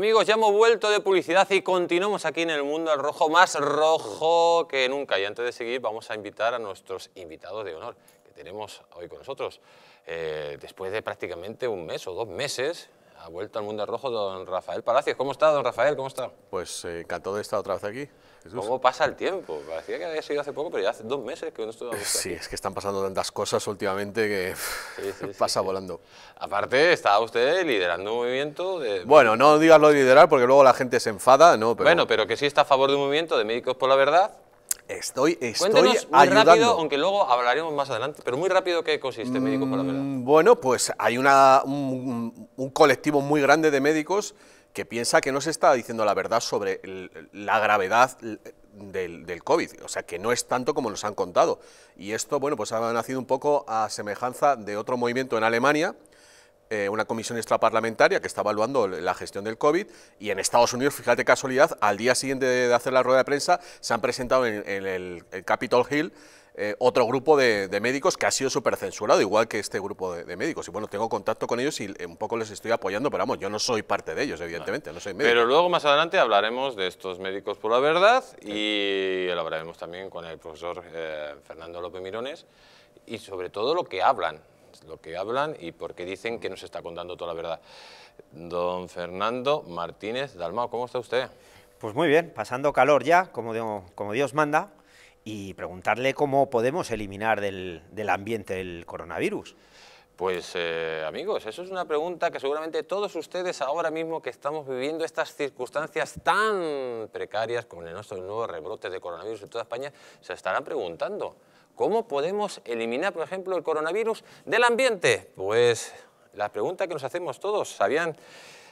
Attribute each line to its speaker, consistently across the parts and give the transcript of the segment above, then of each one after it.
Speaker 1: Amigos, ya hemos vuelto de publicidad y continuamos aquí en el mundo al rojo, más rojo que nunca. Y antes de seguir vamos a invitar a nuestros invitados de honor que tenemos hoy con nosotros. Eh, después de prácticamente un mes o dos meses, ha vuelto al mundo al rojo don Rafael Palacios. ¿Cómo está, don Rafael? ¿Cómo está?
Speaker 2: Pues eh, encantado de estar otra vez aquí.
Speaker 1: ¿Cómo pasa el tiempo? Parecía que había sido hace poco, pero ya hace dos meses que no estuve Sí,
Speaker 2: es que están pasando tantas cosas últimamente que pasa volando.
Speaker 1: Aparte, está usted liderando un movimiento de... Bueno,
Speaker 2: no digas lo de liderar porque luego la gente se enfada, ¿no? Pero... Bueno,
Speaker 1: pero que sí está a favor de un movimiento de Médicos por la Verdad.
Speaker 2: Estoy, estoy Cuéntenos muy ayudando. rápido, aunque
Speaker 1: luego hablaremos más adelante, pero muy rápido, ¿qué consiste
Speaker 2: Médicos por la Verdad? Mm, bueno, pues hay una, un colectivo muy grande de médicos que piensa que no se está diciendo la verdad sobre la gravedad del, COVID, o sea, que no es tanto como nos han contado. Y esto, bueno, pues ha nacido un poco a semejanza de otro movimiento en Alemania, eh, una comisión extraparlamentaria que está evaluando la gestión del COVID, y en Estados Unidos, fíjate casualidad, al día siguiente de hacer la rueda de prensa, se han presentado en, el Capitol Hill eh, otro grupo de, médicos que ha sido súper censurado, igual que este grupo de, médicos. Y bueno, tengo contacto con ellos y eh, un poco les estoy apoyando, pero vamos, yo no soy parte de ellos, evidentemente, no soy médico. Pero
Speaker 1: luego más adelante hablaremos de estos médicos por la verdad y lo hablaremos también con el profesor eh, Fernando López Mirones y sobre todo lo que hablan, lo que hablan y por qué dicen que nos está contando toda la verdad. Don Fernando Martínez Dalmao, ¿cómo está usted?
Speaker 3: Pues muy bien, pasando calor ya, como, como Dios manda, y preguntarle cómo podemos eliminar del, ambiente el coronavirus.
Speaker 1: Pues eh, amigos, eso es una pregunta que seguramente todos ustedes ahora mismo que estamos viviendo estas circunstancias tan precarias con el nuestro nuevo rebrote de coronavirus en toda España, se estarán preguntando, ¿cómo podemos eliminar, por ejemplo, el coronavirus del ambiente? Pues la pregunta que nos hacemos todos, ¿sabían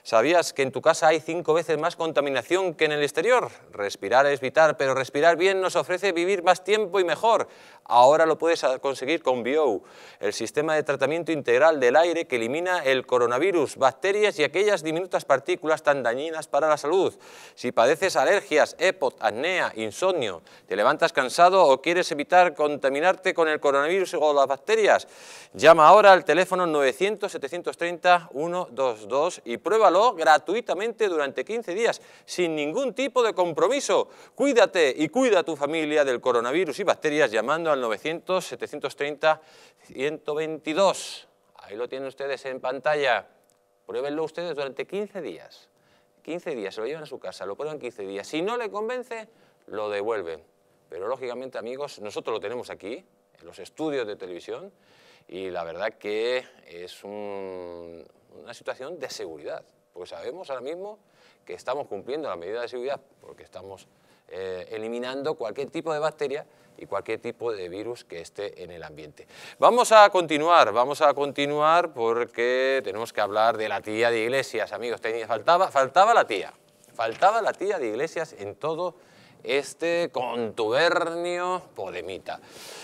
Speaker 1: ¿Sabías que en tu casa hay cinco veces más contaminación que en el exterior? Respirar es vital, pero respirar bien nos ofrece vivir más tiempo y mejor. Ahora lo puedes conseguir con BIO, el sistema de tratamiento integral del aire que elimina el coronavirus, bacterias y aquellas diminutas partículas tan dañinas para la salud. Si padeces alergias, EPOT, apnea, insomnio, te levantas cansado o quieres evitar contaminarte con el coronavirus o las bacterias, llama ahora al teléfono 900-730-122 y pruébalo gratuitamente durante 15 días, sin ningún tipo de compromiso. Cuídate y cuida a tu familia del coronavirus y bacterias llamando al 900-730-122. Ahí lo tienen ustedes en pantalla. Pruébenlo ustedes durante 15 días. 15 días, se lo llevan a su casa, lo prueban 15 días. Si no le convence, lo devuelven. Pero lógicamente, amigos, nosotros lo tenemos aquí, en los estudios de televisión, y la verdad que es una situación de seguridad porque sabemos ahora mismo que estamos cumpliendo la medida de seguridad, porque estamos eh, eliminando cualquier tipo de bacteria y cualquier tipo de virus que esté en el ambiente. Vamos a continuar, vamos a continuar porque tenemos que hablar de la tía de Iglesias, amigos, faltaba, faltaba la tía, faltaba la tía de Iglesias en todo este contubernio podemita.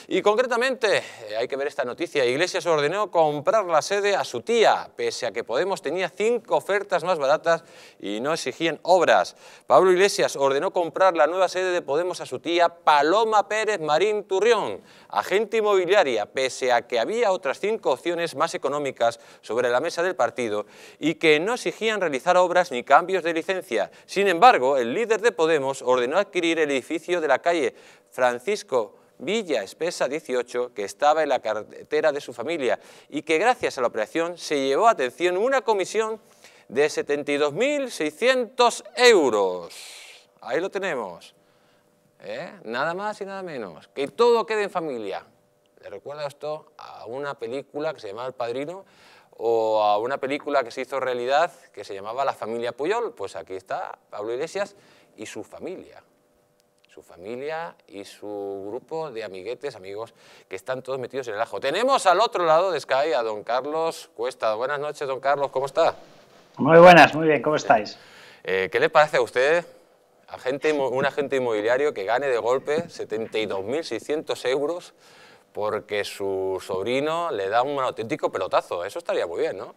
Speaker 1: Y concretamente, eh, hay que ver esta noticia, Iglesias ordenó comprar la sede a su tía, pese a que Podemos tenía cinco ofertas más baratas y no exigían obras. Pablo Iglesias ordenó comprar la nueva sede de Podemos a su tía Paloma Pérez Marín Turrión, agente inmobiliaria, pese a que había otras cinco opciones más económicas sobre la mesa del partido y que no exigían realizar obras ni cambios de licencia. Sin embargo, el líder de Podemos ordenó adquirir el edificio de la calle Francisco Villa Espesa 18, que estaba en la carretera de su familia y que gracias a la operación se llevó a atención una comisión de 72.600 euros. Ahí lo tenemos. ¿eh? Nada más y nada menos. Que todo quede en familia. ¿Le recuerda esto a una película que se llamaba El Padrino? o a una película que se hizo realidad que se llamaba La familia Puyol, pues aquí está Pablo Iglesias y su familia su familia y su grupo de amiguetes, amigos, que están todos metidos en el ajo. Tenemos al otro lado de Sky a don Carlos Cuesta. Buenas noches, don Carlos, ¿cómo está?
Speaker 4: Muy buenas, muy bien, ¿cómo estáis?
Speaker 1: Eh, ¿Qué le parece a usted, un agente inmobiliario que gane de golpe 72.600 euros porque su sobrino le da un auténtico pelotazo? Eso estaría muy bien, ¿no?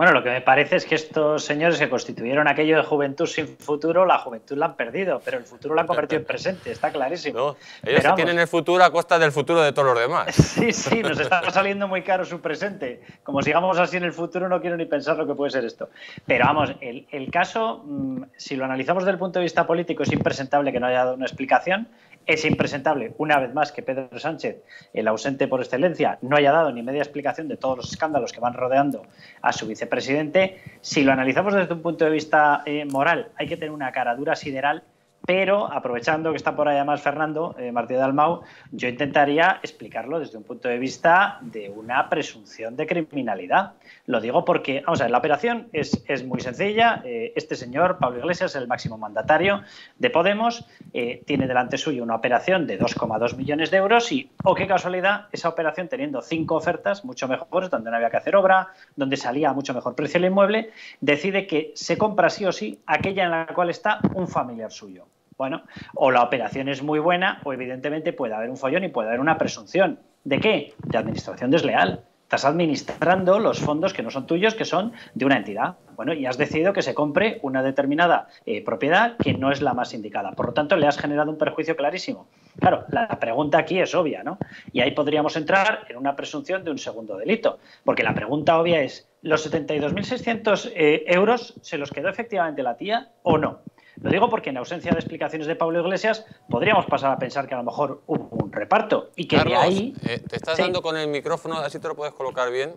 Speaker 4: Bueno, lo que me parece es que estos señores que constituyeron aquello de juventud sin futuro, la juventud la han perdido, pero el futuro la han convertido en presente, está clarísimo. No,
Speaker 1: ellos tienen el futuro a costa del futuro de todos los demás. Sí, sí, nos está
Speaker 4: saliendo muy caro su presente. Como sigamos así en el futuro, no quiero ni pensar lo que puede ser esto. Pero vamos, el, el caso, mm, si lo analizamos desde el punto de vista político, es impresentable que no haya dado una explicación. Es impresentable, una vez más, que Pedro Sánchez, el ausente por excelencia, no haya dado ni media explicación de todos los escándalos que van rodeando a su vicepresidente presidente, si lo analizamos desde un punto de vista eh, moral, hay que tener una cara dura sideral pero aprovechando que está por ahí además Fernando eh, Martí Dalmau, yo intentaría explicarlo desde un punto de vista de una presunción de criminalidad. Lo digo porque, vamos a ver, la operación es, muy sencilla. Eh, este señor, Pablo Iglesias, el máximo mandatario de Podemos, eh, tiene delante suyo una operación de 2,2 millones de euros y, oh, qué casualidad, esa operación teniendo cinco ofertas mucho mejores, donde no había que hacer obra, donde salía a mucho mejor precio el inmueble, decide que se compra sí o sí aquella en la cual está un familiar suyo. Bueno, o la operación es muy buena o evidentemente puede haber un follón y puede haber una presunción. ¿De qué? De administración desleal. Estás administrando los fondos que no son tuyos, que son de una entidad. Bueno, y has decidido que se compre una determinada eh, propiedad que no es la más indicada. Por lo tanto, le has generado un perjuicio clarísimo. Claro, la pregunta aquí es obvia, ¿no? Y ahí podríamos entrar en una presunción de un segundo delito. Porque la pregunta obvia es, ¿los 72.600 seiscientos eh, euros se los quedó efectivamente la tía o no? Lo digo porque en ausencia de explicaciones de Pablo Iglesias podríamos pasar a pensar que
Speaker 1: a lo mejor hubo un reparto y que de ahí... Eh, te estás dando con el micrófono, así te lo puedes colocar bien.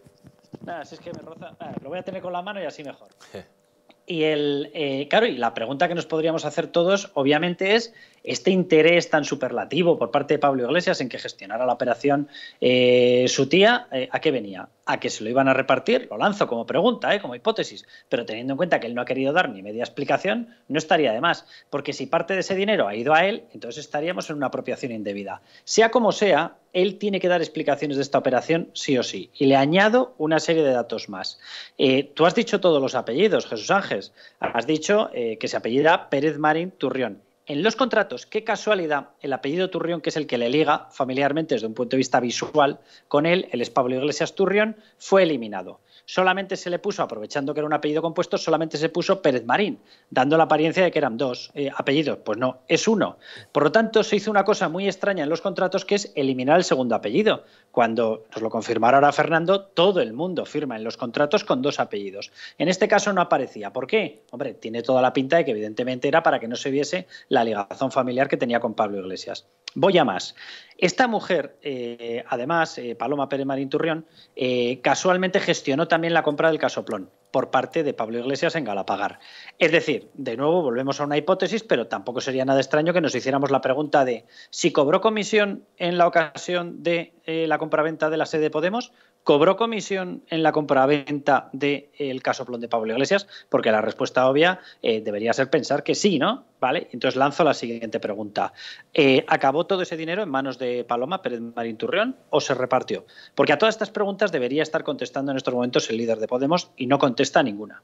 Speaker 4: Nada, si es que me roza... lo voy a tener con la mano y así mejor.
Speaker 1: Y el,
Speaker 4: eh, claro, y la pregunta que nos podríamos hacer todos, obviamente, es este interés tan superlativo por parte de Pablo Iglesias en que gestionara la operación eh, su tía, eh, ¿a qué venía? ¿A que se lo iban a repartir? Lo lanzo como pregunta, como hipótesis, pero teniendo en cuenta que él no ha querido dar ni media explicación, no estaría de más, porque si parte de ese dinero ha ido a él, entonces estaríamos en una apropiación indebida. Sea como sea, él tiene que dar explicaciones de esta operación sí o sí. Y le añado una serie de datos más. Eh, tú has dicho todos los apellidos, Jesús Ángel. Has dicho eh, que se apellida Pérez Marín Turrión. En los contratos, qué casualidad, el apellido Turrión, que es el que le liga familiarmente desde un punto de vista visual con él, el es Pablo Iglesias Turrión, fue eliminado solamente se le puso, aprovechando que era un apellido compuesto, solamente se puso Pérez Marín, dando la apariencia de que eran dos eh, apellidos. Pues no, es uno. Por lo tanto, se hizo una cosa muy extraña en los contratos que es eliminar el segundo apellido. Cuando nos lo confirmará ahora Fernando, todo el mundo firma en los contratos con dos apellidos. En este caso no aparecía. ¿Por qué? Hombre, tiene toda la pinta de que evidentemente era para que no se viese la ligazón familiar que tenía con Pablo Iglesias. Voy a más. Esta mujer, eh, además, eh, Paloma Pérez Marín Turrión, eh, casualmente gestionó también la compra del casoplón por parte de Pablo Iglesias en Galapagar. Es decir, de nuevo volvemos a una hipótesis, pero tampoco sería nada extraño que nos hiciéramos la pregunta de si cobró comisión en la ocasión de la compraventa de la sede de Podemos, ¿Cobró comisión en la compraventa del caso casoplón de Pablo Iglesias? Porque la respuesta obvia eh, debería ser pensar que sí, ¿no? ¿Vale? Entonces lanzo la siguiente pregunta. Eh, ¿Acabó todo ese dinero en manos de Paloma Pérez Marín Turrión o se repartió? Porque a todas estas preguntas debería estar contestando en estos momentos el líder de Podemos y no contesta ninguna.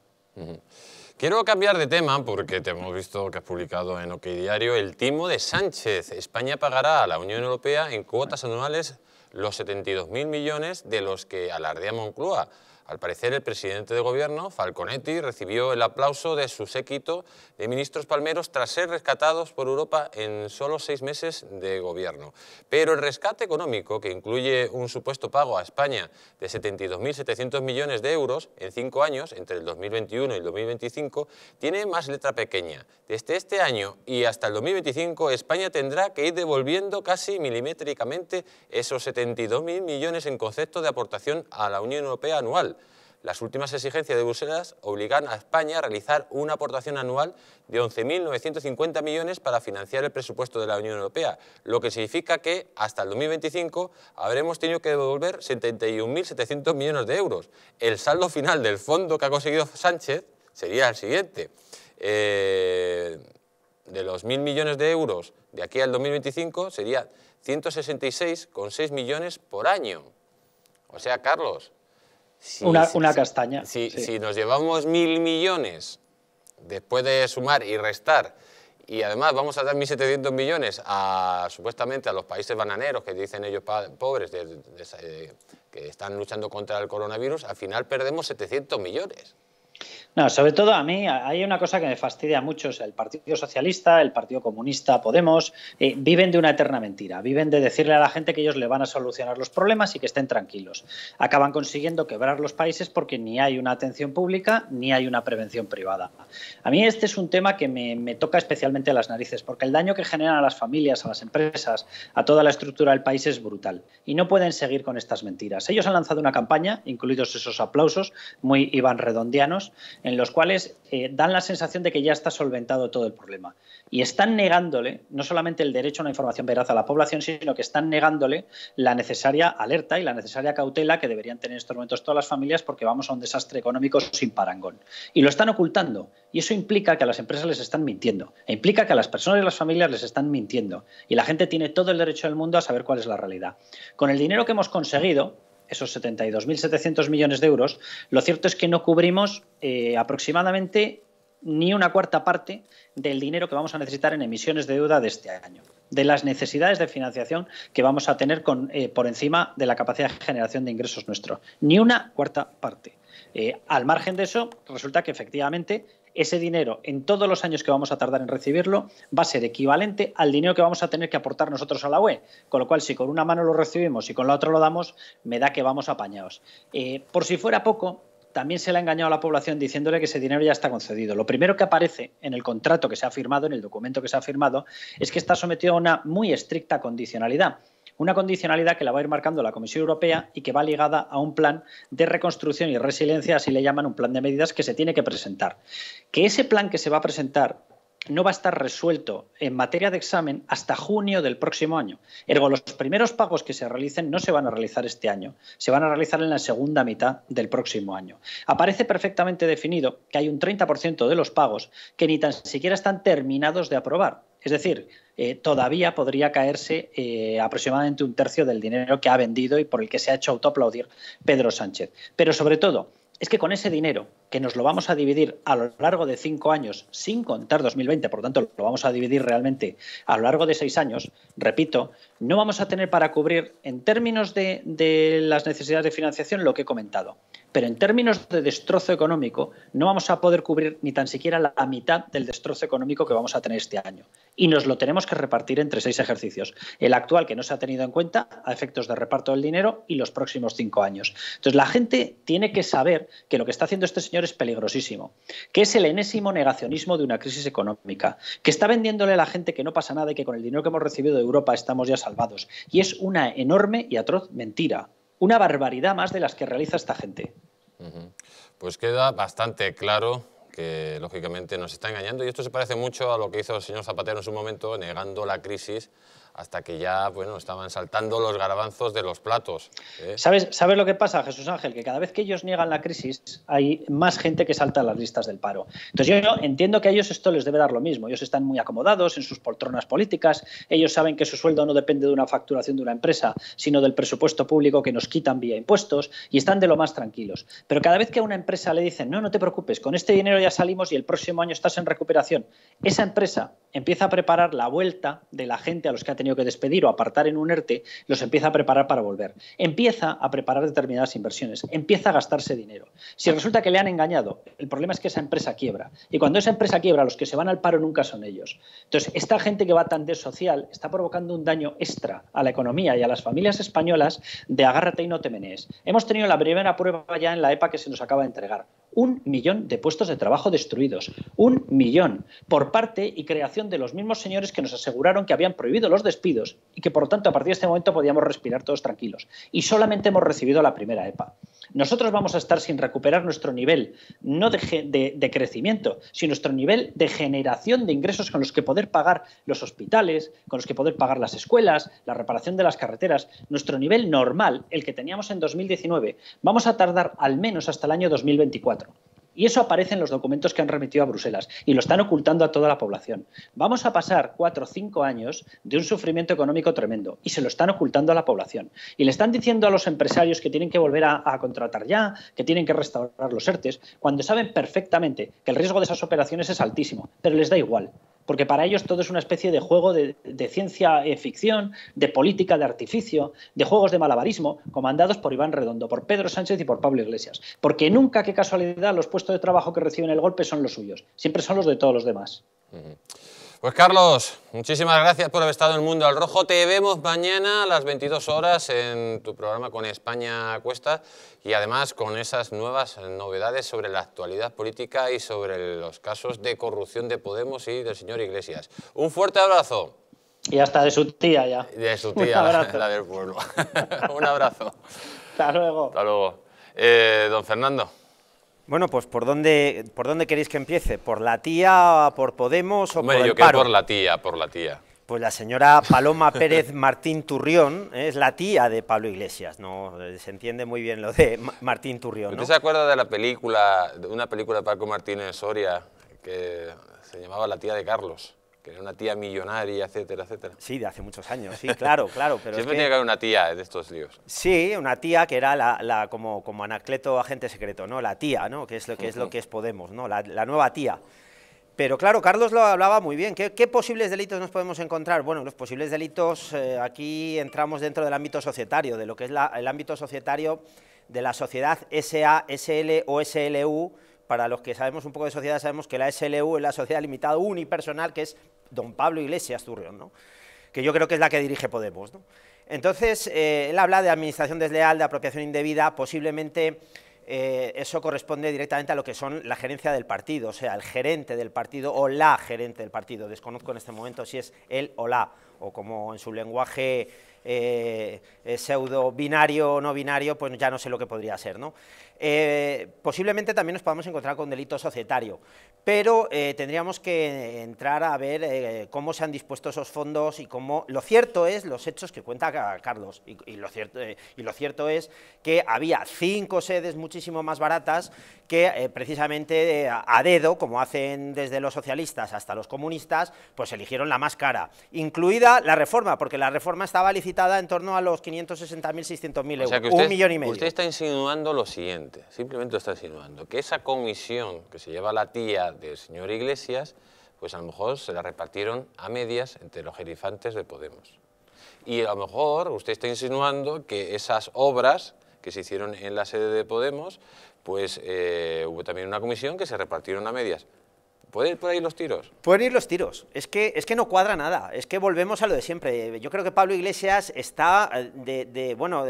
Speaker 1: Quiero cambiar de tema porque te hemos visto que has publicado en OK Diario el timo de Sánchez. España pagará a la Unión Europea en cuotas anuales los 72.000 millones de los que alardea Moncloa. Al parecer, el presidente de gobierno, Falconetti, recibió el aplauso de su séquito de ministros palmeros tras ser rescatados por Europa en solo seis meses de gobierno. Pero el rescate económico, que incluye un supuesto pago a España de 72.700 millones de euros en cinco años, entre el 2021 y el 2025, tiene más letra pequeña. Desde este año y hasta el 2025, España tendrá que ir devolviendo casi milimétricamente esos 72.000 millones en concepto de aportación a la Unión Europea anual. Las últimas exigencias de Bruselas obligan a España a realizar una aportación anual de 11.950 millones para financiar el presupuesto de la Unión Europea, lo que significa que hasta el 2025 habremos tenido que devolver 71.700 millones de euros. El saldo final del fondo que ha conseguido Sánchez sería el siguiente. Eh, de los 1.000 millones de euros de aquí al 2025 sería 166,6 millones por año. O sea, Carlos, una, castaña. Si, nos llevamos mil millones después de sumar y restar y además vamos a dar 1.700 millones a, supuestamente a los países bananeros, que dicen ellos pobres, eh, que están luchando contra el coronavirus, al final perdemos 700 millones.
Speaker 4: No, sobre todo a mí hay una cosa que me fastidia mucho, el Partido Socialista, el Partido Comunista, Podemos, eh, viven de una eterna mentira, viven de decirle a la gente que ellos le van a solucionar los problemas y que estén tranquilos. Acaban consiguiendo quebrar los países porque ni hay una atención pública ni hay una prevención privada. A mí este es un tema que me, me toca especialmente las narices, porque el daño que generan a las familias, a las empresas, a toda la estructura del país es brutal y no pueden seguir con estas mentiras. Ellos han lanzado una campaña, incluidos esos aplausos muy Iván Redondianos, en los cuales eh, dan la sensación de que ya está solventado todo el problema. Y están negándole no solamente el derecho a una información veraz a la población, sino que están negándole la necesaria alerta y la necesaria cautela que deberían tener en estos momentos todas las familias porque vamos a un desastre económico sin parangón. Y lo están ocultando. Y eso implica que a las empresas les están mintiendo. E implica que a las personas y las familias les están mintiendo. Y la gente tiene todo el derecho del mundo a saber cuál es la realidad. Con el dinero que hemos conseguido, esos 72.700 millones de euros, lo cierto es que no cubrimos eh, aproximadamente ni una cuarta parte del dinero que vamos a necesitar en emisiones de deuda de este año, de las necesidades de financiación que vamos a tener con, eh, por encima de la capacidad de generación de ingresos nuestro. Ni una cuarta parte. Eh, al margen de eso, resulta que efectivamente ese dinero en todos los años que vamos a tardar en recibirlo va a ser equivalente al dinero que vamos a tener que aportar nosotros a la UE. Con lo cual, si con una mano lo recibimos y con la otra lo damos, me da que vamos apañados. Eh, por si fuera poco, también se le ha engañado a la población diciéndole que ese dinero ya está concedido. Lo primero que aparece en el contrato que se ha firmado, en el documento que se ha firmado, es que está sometido a una muy estricta condicionalidad una condicionalidad que la va a ir marcando la Comisión Europea y que va ligada a un plan de reconstrucción y resiliencia, así le llaman un plan de medidas que se tiene que presentar. Que ese plan que se va a presentar no va a estar resuelto en materia de examen hasta junio del próximo año. Ergo, los primeros pagos que se realicen no se van a realizar este año, se van a realizar en la segunda mitad del próximo año. Aparece perfectamente definido que hay un 30% de los pagos que ni tan siquiera están terminados de aprobar. Es decir, eh, todavía podría caerse eh, aproximadamente un tercio del dinero que ha vendido y por el que se ha hecho autoaplaudir Pedro Sánchez. Pero sobre todo, es que con ese dinero, que nos lo vamos a dividir a lo largo de cinco años, sin contar 2020, por lo tanto lo vamos a dividir realmente a lo largo de seis años, repito, no vamos a tener para cubrir en términos de, de las necesidades de financiación lo que he comentado. Pero en términos de destrozo económico, no vamos a poder cubrir ni tan siquiera la mitad del destrozo económico que vamos a tener este año. Y nos lo tenemos que repartir entre seis ejercicios. El actual que no se ha tenido en cuenta a efectos de reparto del dinero y los próximos cinco años. Entonces la gente tiene que saber que lo que está haciendo este señor es peligrosísimo, que es el enésimo negacionismo de una crisis económica, que está vendiéndole a la gente que no pasa nada y que con el dinero que hemos recibido de Europa estamos ya salvados. Y es una enorme y atroz mentira una barbaridad más de las que realiza esta gente.
Speaker 1: Pues queda bastante claro que lógicamente nos está engañando y esto se parece mucho a lo que hizo el señor Zapatero en su momento negando la crisis hasta que ya bueno, estaban saltando los garbanzos de los platos. ¿eh?
Speaker 4: ¿Sabes, lo que pasa, Jesús Ángel? Que cada vez que ellos niegan la crisis, hay más gente que salta a las listas del paro. Entonces yo entiendo que a ellos esto les debe dar lo mismo. Ellos están muy acomodados en sus poltronas políticas, ellos saben que su sueldo no depende de una facturación de una empresa, sino del presupuesto público que nos quitan vía impuestos y están de lo más tranquilos. Pero cada vez que a una empresa le dicen, no, no te preocupes, con este dinero ya salimos y el próximo año estás en recuperación, esa empresa empieza a preparar la vuelta de la gente a los que ha tenido que despedir o apartar en un ERTE, los empieza a preparar para volver. Empieza a preparar determinadas inversiones, empieza a gastarse dinero. Si resulta que le han engañado, el problema es que esa empresa quiebra. Y cuando esa empresa quiebra, los que se van al paro nunca son ellos. Entonces, esta gente que va tan desocial está provocando un daño extra a la economía y a las familias españolas de agárrate y no te menees. Hemos tenido la primera prueba ya en la EPA que se nos acaba de entregar. Un millón de puestos de trabajo destruidos. Un millón. Por parte y creación de los mismos señores que nos aseguraron que habían prohibido los despidos y que por lo tanto a partir de este momento podíamos respirar todos tranquilos. Y solamente hemos recibido la primera EPA. Nosotros vamos a estar sin recuperar nuestro nivel, no de, crecimiento, sino nuestro nivel de generación de ingresos con los que poder pagar los hospitales, con los que poder pagar las escuelas, la reparación de las carreteras. Nuestro nivel normal, el que teníamos en 2019, vamos a tardar al menos hasta el año 2024. Y eso aparece en los documentos que han remitido a Bruselas y lo están ocultando a toda la población. Vamos a pasar cuatro o cinco años de un sufrimiento económico tremendo y se lo están ocultando a la población. Y le están diciendo a los empresarios que tienen que volver a, contratar ya, que tienen que restaurar los ERTES, cuando saben perfectamente que el riesgo de esas operaciones es altísimo, pero les da igual porque para ellos todo es una especie de juego de, ciencia eh, ficción, de política de artificio, de juegos de malabarismo, comandados por Iván Redondo, por Pedro Sánchez y por Pablo Iglesias. Porque nunca, qué casualidad, los puestos de trabajo que reciben el golpe son los suyos, siempre son los de todos los demás.
Speaker 1: Pues Carlos, muchísimas gracias por haber estado en el Mundo al Rojo. Te vemos mañana a las 22 horas en tu programa con España Cuesta y además con esas nuevas novedades sobre la actualidad política y sobre los casos de corrupción de Podemos y del señor Iglesias. Un fuerte abrazo.
Speaker 4: Y hasta de su tía ya.
Speaker 1: De su tía, la, del pueblo. Un abrazo. Hasta luego. Hasta luego. Eh, don Fernando.
Speaker 3: Bueno, pues ¿por dónde, ¿por dónde queréis que empiece? ¿Por la tía, por Podemos o por el yo por
Speaker 1: la tía, por la tía.
Speaker 3: Pues la señora Paloma Pérez Martín Turrión ¿eh? es la tía de Pablo Iglesias, ¿no? Eh, se entiende muy bien lo de Martín Turrión, ¿no?
Speaker 1: se acuerda de la película, de una película de Paco Martínez Soria que se llamaba La tía de Carlos? que era una tía millonaria, etcétera, etcétera. Sí, de hace muchos años, sí, claro, claro. Pero Siempre es que... una tía de estos líos. Sí, una tía
Speaker 3: que era la, como, como Anacleto agente secreto, ¿no? La tía, ¿no? Que es lo que, es, lo que es Podemos, ¿no? La, nueva tía. Pero claro, Carlos lo hablaba muy bien. ¿Qué, qué posibles delitos nos podemos encontrar? Bueno, los posibles delitos, eh, aquí entramos dentro del ámbito societario, de lo que es el ámbito societario de la sociedad SA, SL o SLU, para los que sabemos un poco de sociedad, sabemos que la SLU es la sociedad limitada unipersonal, que es don Pablo Iglesias Turrión, ¿no? que yo creo que es la que dirige Podemos. Entonces, eh, él habla de administración desleal, de apropiación indebida, posiblemente eh, eso corresponde directamente a lo que son la gerencia del partido, o sea, el gerente del partido o la gerente del partido. Desconozco en este momento si es él o la, o como en su lenguaje eh, pseudo binario o no binario, pues ya no sé lo que podría ser. ¿no? Eh, posiblemente también nos podamos encontrar con delito societario, pero eh, tendríamos que entrar a ver eh, cómo se han dispuesto esos fondos y cómo... Lo cierto es los hechos que cuenta Carlos, y, lo, cierto, y lo cierto es que había cinco sedes muchísimo más baratas que precisamente a dedo, como hacen desde los socialistas hasta los comunistas, pues eligieron la más cara, incluida la reforma, porque la reforma estaba licitada en torno a los 560.000, 600.000 euros, un millón y medio. Usted
Speaker 1: está insinuando lo siguiente simplemente está insinuando, que esa comisión que se lleva la tía del señor Iglesias, pues a lo mejor se la repartieron a medias entre los jerifantes de Podemos. Y a lo mejor usted está insinuando que esas obras que se hicieron en la sede de Podemos, pues eh, hubo también una comisión que se repartieron a medias. ¿Pueden ir los tiros?
Speaker 3: Pueden ir los tiros. Es que, es que no cuadra nada. Es que volvemos a lo de siempre. Yo creo que Pablo Iglesias está eh, de, bueno,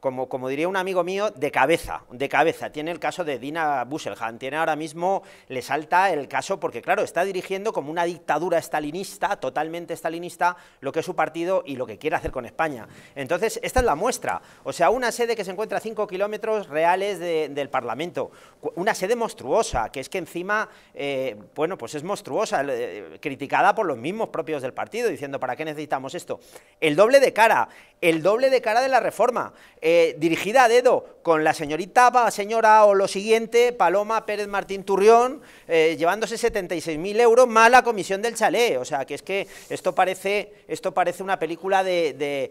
Speaker 3: como, como diría un amigo mío, de cabeza. De cabeza. Tiene el caso de Dina Busselhan. Tiene ahora mismo, le salta el caso, porque claro, está dirigiendo como una dictadura estalinista, totalmente estalinista, lo que es su partido y lo que quiere hacer con España. Entonces, esta es la muestra. O sea, una sede que se encuentra a 5 kilómetros reales del Parlamento. Una sede monstruosa, que es que encima... Eh, bueno, pues es monstruosa, eh, criticada por los mismos propios del partido, diciendo, ¿para qué necesitamos esto? El doble de cara, el doble de cara de la reforma, eh, dirigida a dedo, con la señorita, señora o lo siguiente, Paloma Pérez Martín Turrión, eh, llevándose 76.000 euros más la comisión del chalé, o sea, que es que esto parece, esto parece una película de,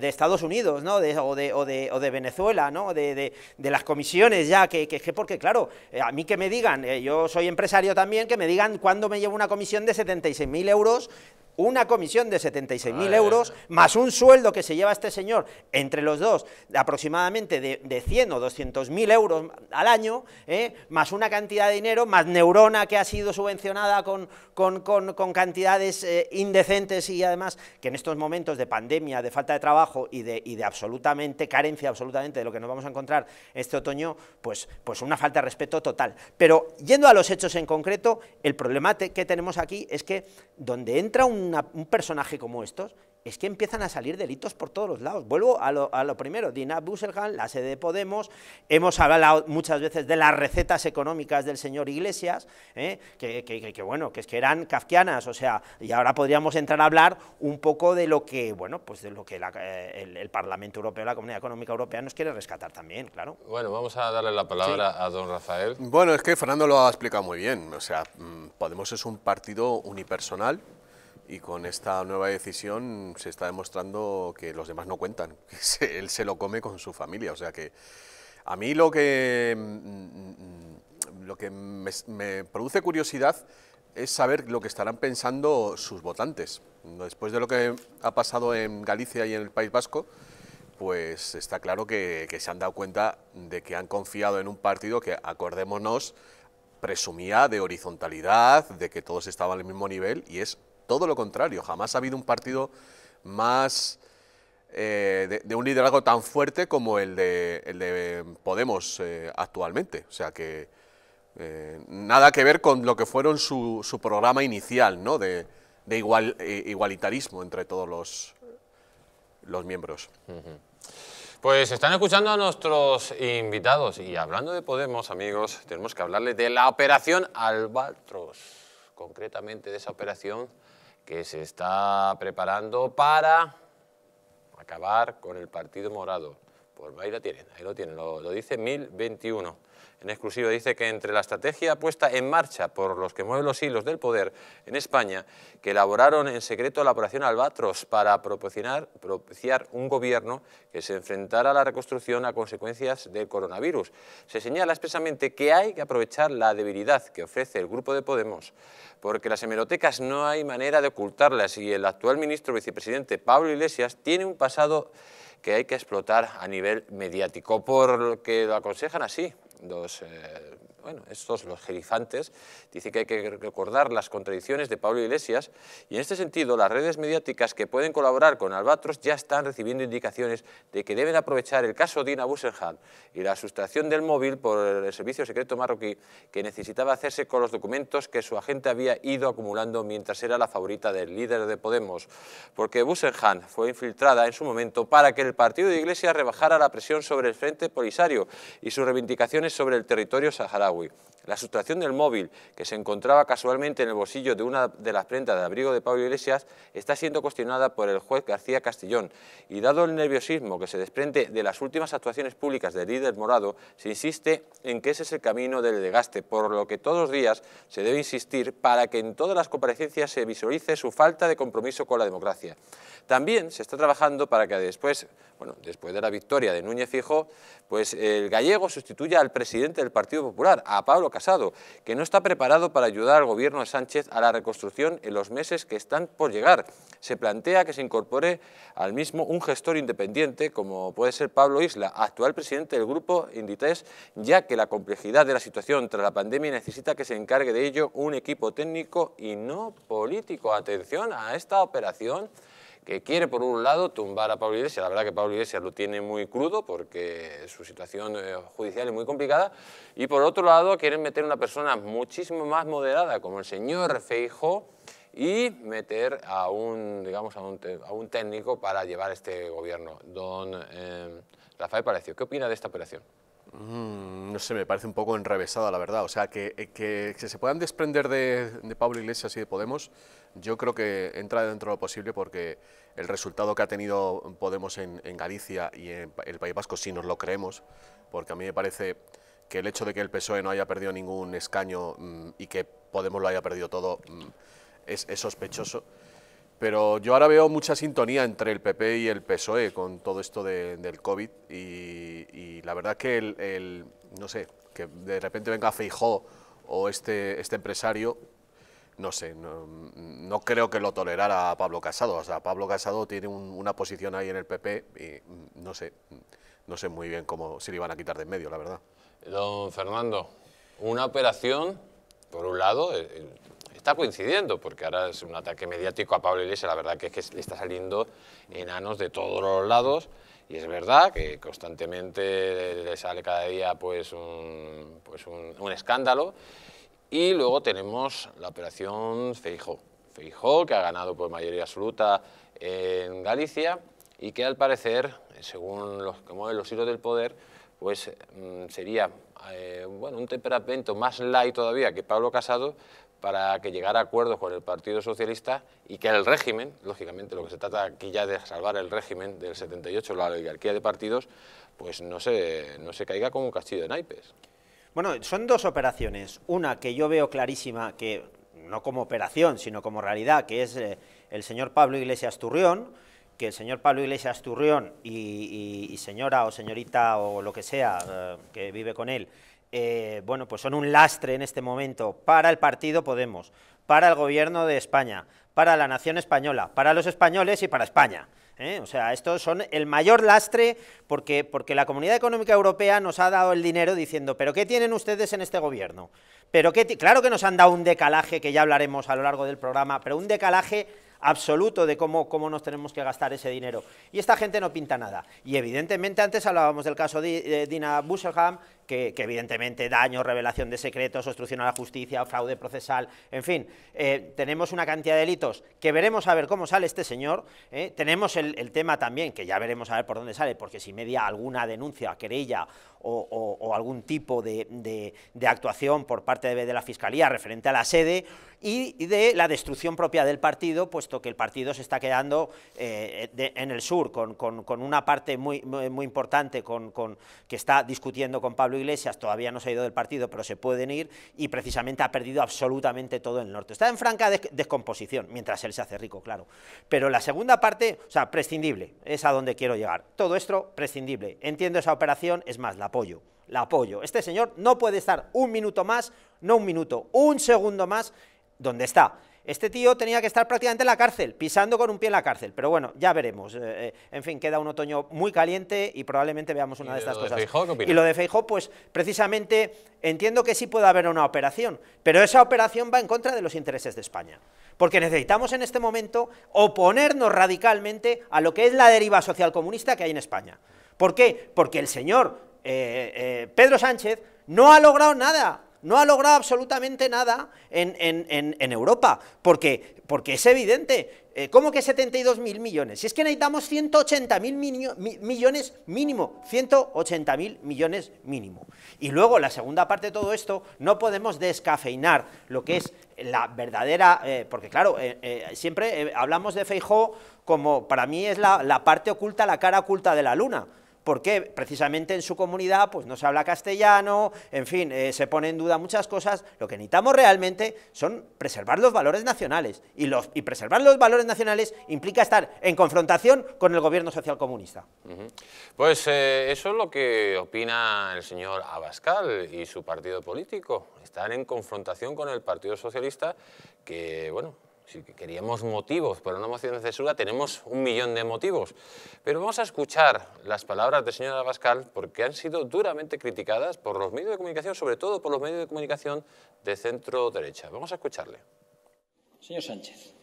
Speaker 3: Estados Unidos, ¿no?, o, de, o de, o de Venezuela, ¿no?, de, las comisiones ya, que, que porque, claro, eh, a mí que me digan, yo soy empresario también, que me digan cuándo me llevo una comisión de 76.000 euros una comisión de 76.000 euros, más un sueldo que se lleva este señor, entre los dos, aproximadamente de, de 100 o 200.000 euros al año, ¿eh? más una cantidad de dinero, más neurona que ha sido subvencionada con, con, cantidades eh, indecentes y además que en estos momentos de pandemia, de falta de trabajo y de, y de absolutamente carencia, absolutamente de lo que nos vamos a encontrar este otoño, pues, pues una falta de respeto total. Pero yendo a los hechos en concreto, el problema que tenemos aquí es que donde entra un un personaje como estos, es que empiezan a salir delitos por todos los lados. Vuelvo a lo, primero, Dina Busselhan, la sede de Podemos, hemos hablado muchas veces de las recetas económicas del señor Iglesias, ¿eh? que, bueno, que es que eran kafkianas, o sea, y ahora podríamos entrar a hablar un poco de lo que, bueno, pues de lo que eh, el, Parlamento Europeo, la Comunidad Económica Europea nos quiere rescatar también, claro.
Speaker 1: Bueno,
Speaker 2: vamos a darle
Speaker 1: la palabra a don Rafael. Bueno,
Speaker 2: es que Fernando lo ha explicado muy bien, o sea, mm, Podemos es un partido unipersonal, y con esta nueva decisión se está demostrando que los demás no cuentan, que él se lo come con su familia. O sea que a mí lo que, mm, mm, lo que me, produce curiosidad es saber lo que estarán pensando sus votantes. Después de lo que ha pasado en Galicia y en el País Vasco, pues está claro que, que se han dado cuenta de que han confiado en un partido que, acordémonos, presumía de horizontalidad, de que todos estaban al mismo nivel y es todo lo contrario, jamás ha habido un partido más eh, de, un liderazgo tan fuerte como el de, Podemos eh, actualmente. O sea que eh, nada que ver con lo que fueron su, programa inicial, ¿no? De, igualitarismo entre todos los, los miembros.
Speaker 1: Pues están escuchando a nuestros invitados y hablando de Podemos, amigos, tenemos que hablarles de la operación Albatros, concretamente de esa operación que se está preparando para acabar con el Partido Morado. Pues ahí lo tienen, ahí lo tienen, lo, lo dice 1021 en exclusiva dice que entre la estrategia puesta en marcha por los que mueven los hilos del poder en España, que elaboraron en secreto la operación Albatros para propiciar, un gobierno que se enfrentara a la reconstrucción a consecuencias del coronavirus. Se señala expresamente que hay que aprovechar la debilidad que ofrece el grupo de Podemos, porque las hemerotecas no hay manera de ocultarlas y el actual ministro vicepresidente Pablo Iglesias tiene un pasado que hay que explotar a nivel mediático, por lo que lo aconsejan así, dos eh, bueno, estos, los jerifantes dice que hay que recordar las contradicciones de Pablo Iglesias y en este sentido las redes mediáticas que pueden colaborar con Albatros ya están recibiendo indicaciones de que deben aprovechar el caso Dina Buserhan y la sustracción del móvil por el servicio secreto marroquí que necesitaba hacerse con los documentos que su agente había ido acumulando mientras era la favorita del líder de Podemos, porque Buserhan fue infiltrada en su momento para que el partido de Iglesias rebajara la presión sobre el Frente Polisario y sus reivindicaciones sobre el territorio saharaui. Савой La sustracción del móvil, que se encontraba casualmente en el bolsillo de una de las prendas de abrigo de Pablo Iglesias, está siendo cuestionada por el juez García Castellón y dado el nerviosismo que se desprende de las últimas actuaciones públicas del líder morado, se insiste en que ese es el camino del desgaste, por lo que todos los días se debe insistir para que en todas las comparecencias se visualice su falta de compromiso con la democracia. También se está trabajando para que después, bueno, después de la victoria de Núñez Fijo, pues el gallego sustituya al presidente del Partido Popular, a Pablo Castellón, que no está preparado para ayudar al gobierno de Sánchez a la reconstrucción en los meses que están por llegar. Se plantea que se incorpore al mismo un gestor independiente, como puede ser Pablo Isla, actual presidente del grupo Inditex, ya que la complejidad de la situación tras la pandemia necesita que se encargue de ello un equipo técnico y no político. Atención a esta operación que quiere por un lado tumbar a Pablo Iglesias, la verdad que Pablo Iglesias lo tiene muy crudo porque su situación eh, judicial es muy complicada, y por otro lado quieren meter una persona muchísimo más moderada como el señor Feijo y meter a un, digamos, a un, técnico para llevar este gobierno. Don eh, Rafael Parecio, ¿qué opina de esta operación?
Speaker 2: Mm, no sé, me parece un poco enrevesada la verdad, o sea, que, eh, que, se puedan desprender de, de Pablo Iglesias y de Podemos yo creo que entra dentro de lo posible porque el resultado que ha tenido Podemos en, Galicia y en el País Vasco sí nos lo creemos, porque a mí me parece que el hecho de que el PSOE no haya perdido ningún escaño mm, y que Podemos lo haya perdido todo mm, es, sospechoso. Pero yo ahora veo mucha sintonía entre el PP y el PSOE con todo esto del COVID y, y, la verdad que el, no sé, que de repente venga Feijó o este, este empresario no sé, no, creo que lo tolerara Pablo Casado. O sea, Pablo Casado tiene una posición ahí en el PP y mm, no sé, no sé muy bien cómo se le iban a quitar de en medio, la verdad. Don Fernando, una operación, por un lado, eh, eh, está
Speaker 1: coincidiendo, porque ahora es un ataque mediático a Pablo Iglesias, la verdad que es le está saliendo enanos de todos los lados, y es verdad que constantemente le sale cada día pues pues un escándalo, y luego tenemos la operación Feijó. Feijó, que ha ganado por mayoría absoluta en Galicia y que al parecer, según los que los hilos del poder, pues mm, sería eh, bueno, un temperamento más light todavía que Pablo Casado para que llegara a acuerdos con el Partido Socialista y que el régimen, lógicamente lo que se trata aquí ya de salvar el régimen del 78, la oligarquía de partidos, pues no se, no se caiga como un castillo de naipes.
Speaker 3: Bueno, son dos operaciones. Una que yo veo clarísima, que no como operación, sino como realidad, que es eh, el señor Pablo Iglesias Turrión, que el señor Pablo Iglesias Turrión y, señora o señorita o lo que sea eh, que vive con él, eh, bueno, pues son un lastre en este momento para el partido Podemos, para el gobierno de España, para la nación española, para los españoles y para España. ¿eh? O sea, estos son el mayor lastre porque, porque la Comunidad Económica Europea nos ha dado el dinero diciendo, pero ¿qué tienen ustedes en este gobierno? Pero claro que nos han dado un decalaje, que ya hablaremos a lo largo del programa, pero un decalaje absoluto de cómo, cómo nos tenemos que gastar ese dinero. Y esta gente no pinta nada. Y evidentemente, antes hablábamos del caso de, eh, Dina Busselham que, evidentemente daño, revelación de secretos, obstrucción a la justicia, fraude procesal, en fin, eh, tenemos una cantidad de delitos que veremos a ver cómo sale este señor, eh, tenemos el, tema también, que ya veremos a ver por dónde sale, porque si media alguna denuncia, querella o, algún tipo de, actuación por parte de, la Fiscalía referente a la sede y, de la destrucción propia del partido, puesto que el partido se está quedando eh, en el sur, con, una parte muy, muy, muy importante con, que está discutiendo con Pablo Iglesias todavía no se ha ido del partido, pero se pueden ir, y precisamente ha perdido absolutamente todo el norte. Está en franca descomposición, mientras él se hace rico, claro. Pero la segunda parte, o sea, prescindible, es a donde quiero llegar. Todo esto, prescindible. Entiendo esa operación, es más, la apoyo la apoyo. Este señor no puede estar un minuto más, no un minuto, un segundo más donde está. Este tío tenía que estar prácticamente en la cárcel, pisando con un pie en la cárcel, pero bueno, ya veremos. Eh, eh, en fin, queda un otoño muy caliente y probablemente veamos una de estas cosas. y lo de Feijó, pues precisamente entiendo que sí puede haber una operación, pero esa operación va en contra de los intereses de España, porque necesitamos en este momento oponernos radicalmente a lo que es la deriva social comunista que hay en España. ¿Por qué? Porque el señor eh, Pedro Sánchez no ha logrado nada no ha logrado absolutamente nada en, Europa, porque, porque es evidente, eh, ¿cómo que 72.000 millones? Si es que necesitamos 180.000 millones mínimo, 180.000 millones mínimo. Y luego, la segunda parte de todo esto, no podemos descafeinar lo que es la verdadera, eh, porque claro, eh, siempre hablamos de Feijóo como para mí es la, la parte oculta, la cara oculta de la luna, porque precisamente en su comunidad pues no se habla castellano, en fin, eh, se pone en duda muchas cosas. Lo que necesitamos realmente son preservar los valores nacionales y, preservar los valores nacionales implica estar en confrontación con el gobierno social comunista.
Speaker 1: Pues eh, eso es lo que opina el señor Abascal y su partido político. Están en confrontación con el Partido Socialista que, bueno, si queríamos motivos para una moción de censura, tenemos un millón de motivos. Pero vamos a escuchar las palabras del señora Abascal porque han sido duramente criticadas por los medios de comunicación, sobre todo por los medios de comunicación de centro derecha. Vamos a escucharle.
Speaker 5: Señor Sánchez,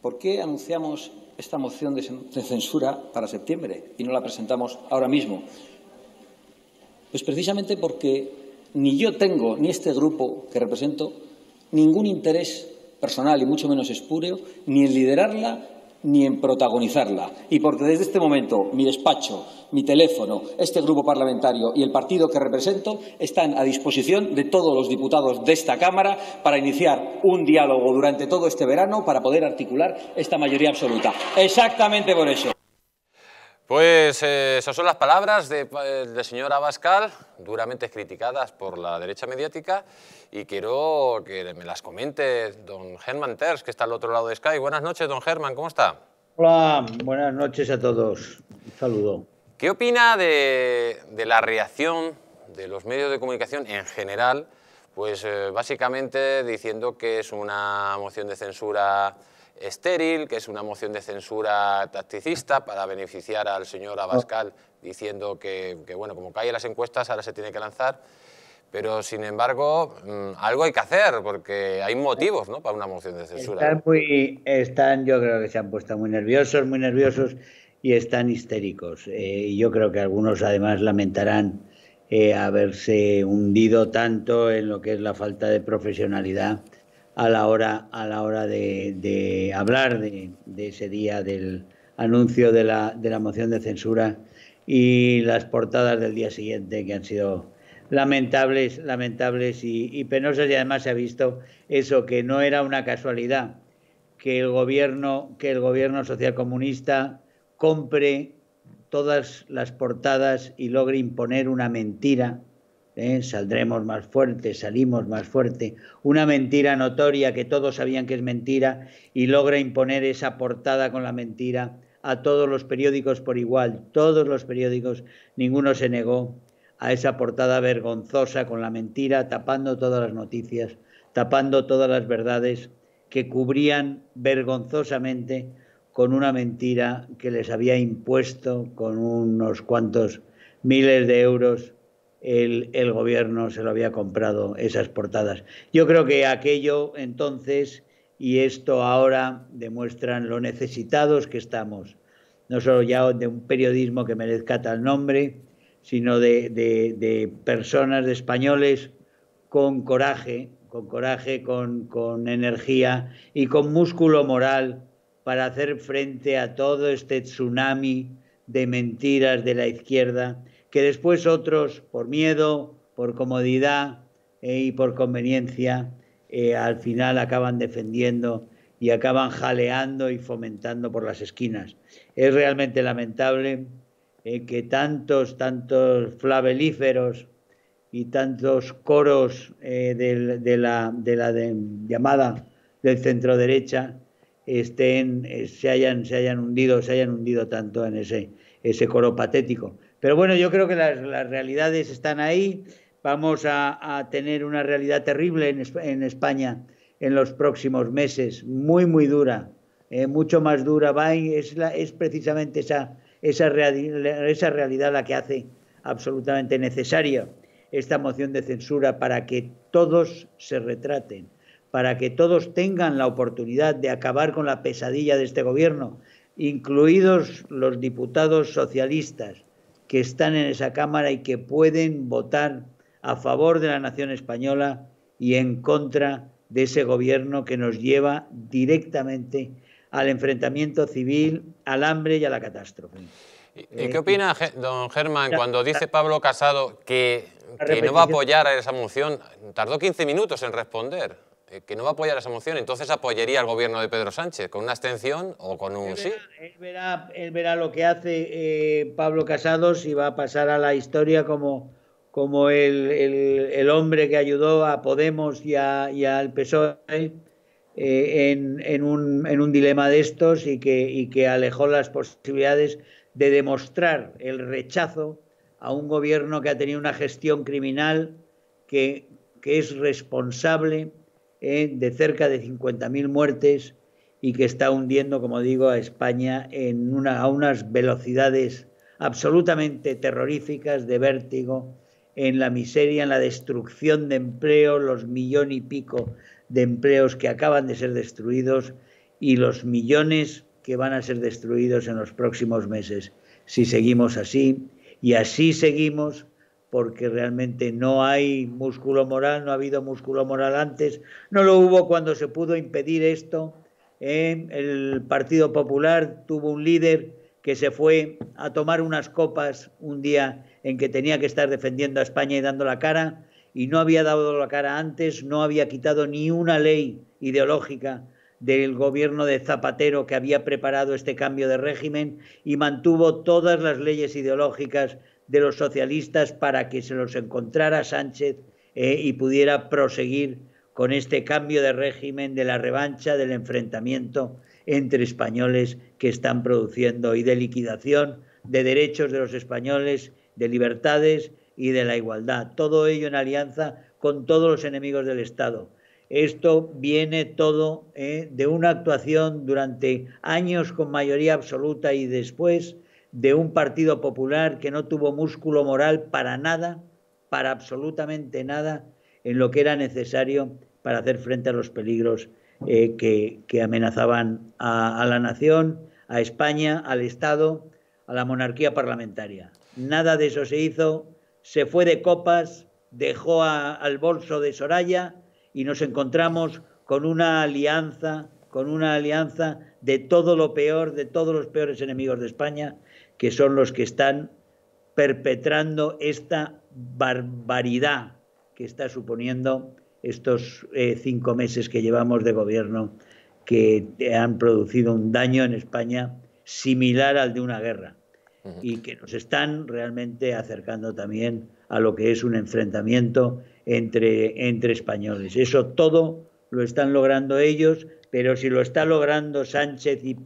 Speaker 5: ¿por qué anunciamos esta moción de censura para septiembre y no la presentamos ahora mismo? Pues precisamente porque ni yo tengo, ni este grupo que represento, ningún interés personal y mucho menos espúreo, ni en liderarla ni en protagonizarla. Y porque desde este momento mi despacho, mi teléfono, este grupo parlamentario y el partido que represento están a disposición de todos los diputados de esta Cámara para iniciar un diálogo durante todo este verano para poder articular esta mayoría absoluta. Exactamente por eso.
Speaker 1: Pues eh, esas son las palabras eh, del de señor Abascal, duramente criticadas por la derecha mediática, y quiero que me las comente don Germán Terz, que está al otro lado de Sky. Buenas noches, don Germán, ¿cómo está?
Speaker 6: Hola, buenas noches a todos. saludo.
Speaker 1: ¿Qué opina de, la reacción de los medios de comunicación en general? Pues eh, básicamente diciendo que es una moción de censura estéril, que es una moción de censura tacticista para beneficiar al señor ah. Abascal diciendo que, bueno, como cae las encuestas ahora se tiene que lanzar, pero sin embargo mm, algo hay que hacer porque hay motivos ¿no? para una moción de censura. Están,
Speaker 6: muy, están, yo creo que se han puesto muy nerviosos, muy nerviosos y están histéricos. Eh, y yo creo que algunos además lamentarán eh, haberse hundido tanto en lo que es la falta de profesionalidad a la hora, a la hora de, hablar de, ese día del anuncio de la, de la moción de censura y las portadas del día siguiente que han sido lamentables, lamentables y, penosas y además se ha visto eso que no era una casualidad que el gobierno que el gobierno socialcomunista compre todas las portadas y logre imponer una mentira ¿eh? saldremos más fuerte, salimos más fuerte, una mentira notoria que todos sabían que es mentira y logra imponer esa portada con la mentira a todos los periódicos por igual, todos los periódicos, ninguno se negó a esa portada vergonzosa con la mentira, tapando todas las noticias, tapando todas las verdades que cubrían vergonzosamente con una mentira que les había impuesto con unos cuantos miles de euros el, gobierno se lo había comprado esas portadas. Yo creo que aquello entonces y esto ahora demuestran lo necesitados que estamos, no solo ya de un periodismo que merezca tal nombre, sino de, personas, de españoles con coraje, con coraje, con, energía y con músculo moral para hacer frente a todo este tsunami de mentiras de la izquierda que después otros, por miedo, por comodidad eh, y por conveniencia, eh, al final acaban defendiendo y acaban jaleando y fomentando por las esquinas. Es realmente lamentable eh, que tantos, tantos flavelíferos y tantos coros de, la, llamada del centro derecha estén, se, hayan, hundido, se hayan hundido tanto en ese, ese coro patético. Pero bueno, yo creo que las, realidades están ahí. Vamos a, tener una realidad terrible en, España en los próximos meses, muy, muy dura, eh, mucho más dura. Va, es, precisamente esa, esa realidad la que hace absolutamente necesaria esta moción de censura para que todos se retraten, para que todos tengan la oportunidad de acabar con la pesadilla de este gobierno, incluidos los diputados socialistas, que están en esa Cámara y que pueden votar a favor de la nación española y en contra de ese gobierno que nos lleva directamente al enfrentamiento civil, al hambre y a la catástrofe. ¿Y eh, qué
Speaker 1: opina don Germán cuando dice Pablo Casado que, no va a apoyar a esa moción? Tardó 15 minutos en responder. Eh, que no va a apoyar esa moción, entonces apoyaría al gobierno de Pedro Sánchez, con una abstención o con un sí.
Speaker 6: Él verá, lo que hace eh, Pablo Casados y va a pasar a la historia como, como el, el, hombre que ayudó a Podemos y, a, y al PSOE eh, en, en, un, en, un, dilema de estos y que, y que alejó las posibilidades de demostrar el rechazo a un gobierno que ha tenido una gestión criminal que, que es responsable ¿eh? de cerca de 50.000 muertes y que está hundiendo, como digo, a España en una, a unas velocidades absolutamente terroríficas de vértigo, en la miseria, en la destrucción de empleo, los millón y pico de empleos que acaban de ser destruidos y los millones que van a ser destruidos en los próximos meses si seguimos así. Y así seguimos porque realmente no hay músculo moral, no ha habido músculo moral antes, no lo hubo cuando se pudo impedir esto. El Partido Popular tuvo un líder que se fue a tomar unas copas un día en que tenía que estar defendiendo a España y dando la cara, y no había dado la cara antes, no había quitado ni una ley ideológica del gobierno de Zapatero que había preparado este cambio de régimen y mantuvo todas las leyes ideológicas de los socialistas para que se los encontrara Sánchez eh, y pudiera proseguir con este cambio de régimen, de la revancha, del enfrentamiento entre españoles que están produciendo y de liquidación de derechos de los españoles, de libertades y de la igualdad. Todo ello en alianza con todos los enemigos del Estado. Esto viene todo eh, de una actuación durante años con mayoría absoluta y después de un partido popular que no tuvo músculo moral para nada, para absolutamente nada, en lo que era necesario para hacer frente a los peligros eh, que, amenazaban a, la nación, a España, al Estado, a la monarquía parlamentaria. Nada de eso se hizo, se fue de copas, dejó al bolso de Soraya y nos encontramos con una alianza, con una alianza de todo lo peor, de todos los peores enemigos de España que son los que están perpetrando esta barbaridad que está suponiendo estos eh, cinco meses que llevamos de gobierno que han producido un daño en España similar al de una guerra y que nos están realmente acercando también a lo que es un enfrentamiento entre, entre españoles. Eso todo lo están logrando ellos, pero si lo está logrando Sánchez y,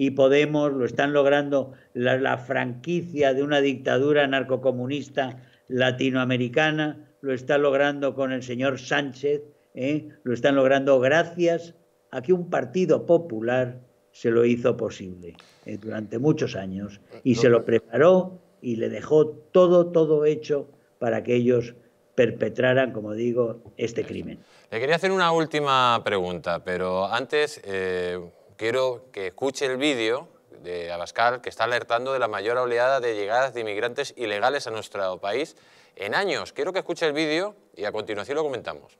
Speaker 6: y Podemos lo están logrando la, franquicia de una dictadura narcocomunista latinoamericana, lo está logrando con el señor Sánchez, ¿eh? lo están logrando gracias a que un partido popular se lo hizo posible eh, durante muchos años y se lo preparó y le dejó todo, todo hecho para que ellos perpetraran, como digo, este crimen.
Speaker 1: Le quería hacer una última pregunta, pero antes eh, quiero que escuche el vídeo de Abascal que está alertando de la mayor oleada de llegadas de inmigrantes ilegales a nuestro país en años. Quiero que escuche el vídeo y a continuación lo comentamos.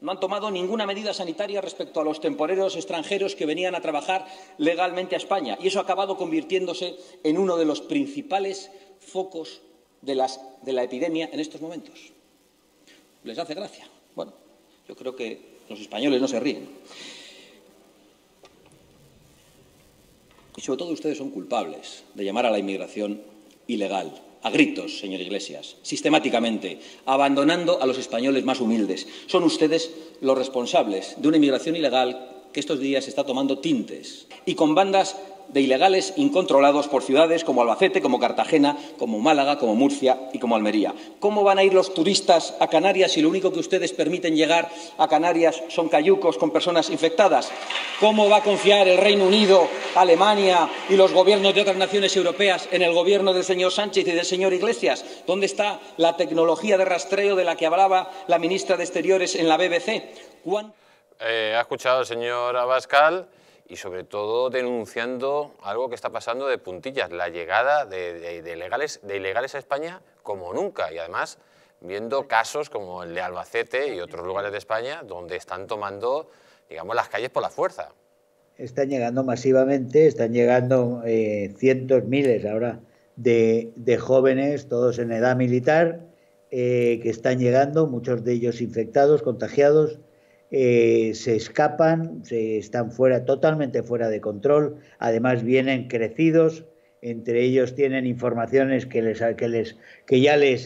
Speaker 5: No han tomado ninguna medida sanitaria respecto a los temporeros extranjeros que venían a trabajar legalmente a España y eso ha acabado convirtiéndose en uno de los principales focos de, la epidemia en estos momentos. ¿Les hace gracia? Bueno, yo creo que los españoles no se ríen. Y sobre todo ustedes son culpables de llamar a la inmigración ilegal, a gritos, señor Iglesias, sistemáticamente, abandonando a los españoles más humildes. Son ustedes los responsables de una inmigración ilegal que estos días está tomando tintes y con bandas de ilegales incontrolados por ciudades como Albacete, como Cartagena, como Málaga, como Murcia y como Almería. ¿Cómo van a ir los turistas a Canarias si lo único que ustedes permiten llegar a Canarias son cayucos con personas infectadas? ¿Cómo va a confiar el Reino Unido, Alemania y los gobiernos de otras naciones europeas en el gobierno del señor Sánchez y del señor Iglesias? ¿Dónde está la tecnología de rastreo de la que hablaba la ministra de Exteriores en la BBC?
Speaker 1: Eh, ha escuchado el señor Abascal y sobre todo denunciando algo que está pasando de puntillas, la llegada de, ilegales, a España como nunca y además viendo casos como el de Albacete y otros lugares de España donde están tomando digamos, las calles por la fuerza.
Speaker 6: Están llegando masivamente, están llegando eh, cientos, miles ahora de, jóvenes, todos en edad militar, eh, que están llegando, muchos de ellos infectados, contagiados, eh, se escapan, se están fuera, totalmente fuera de control, además vienen crecidos, entre ellos tienen informaciones que, les, que, ya les,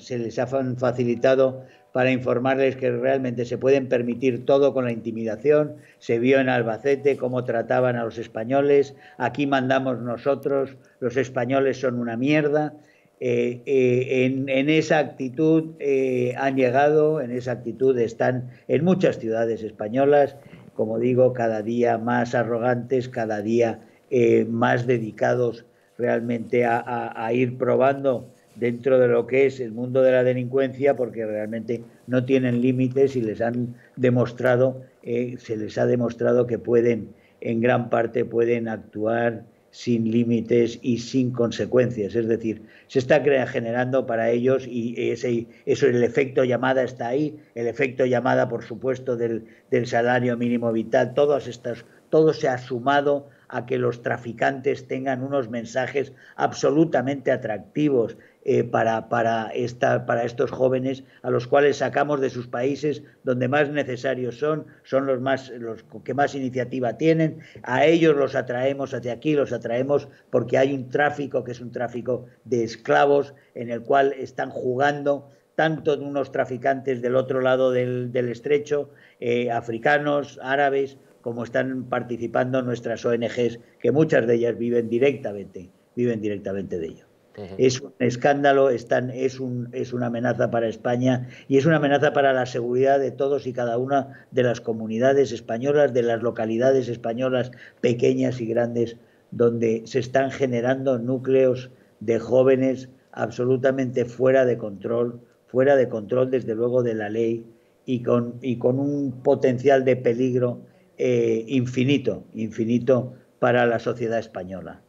Speaker 6: se les han facilitado para informarles que realmente se pueden permitir todo con la intimidación. Se vio en Albacete cómo trataban a los españoles, aquí mandamos nosotros, los españoles son una mierda. Eh, eh, en, esa actitud eh, han llegado, en esa actitud están en muchas ciudades españolas, como digo, cada día más arrogantes, cada día más dedicados realmente a, a, ir probando dentro de lo que es el mundo de la delincuencia, porque realmente no tienen límites y les han demostrado, se les ha demostrado que pueden, en gran parte pueden actuar sin límites y sin consecuencias. Es decir, se está generando para ellos y ese, eso, el efecto llamada está ahí, el efecto llamada, por supuesto, del, salario mínimo vital, todas estas, todo se ha sumado a que los traficantes tengan unos mensajes absolutamente atractivos eh, para, estos jóvenes a los cuales sacamos de sus países donde más necesarios son, son los, más, los que más iniciativa tienen, a ellos los atraemos hacia aquí, los atraemos porque hay un tráfico que es un tráfico de esclavos en el cual están jugando tanto unos traficantes del otro lado del, estrecho, eh, africanos, árabes, como están participando nuestras ONGs, que muchas de ellas viven directamente, viven directamente de ellos es un escándalo, es, una amenaza para España y es una amenaza para la seguridad de todos y cada una de las comunidades españolas, de las localidades españolas, pequeñas y grandes, donde se están generando núcleos de jóvenes absolutamente fuera de control, fuera de control desde luego de la ley y con, y con un potencial de peligro eh, infinito, infinito para la sociedad española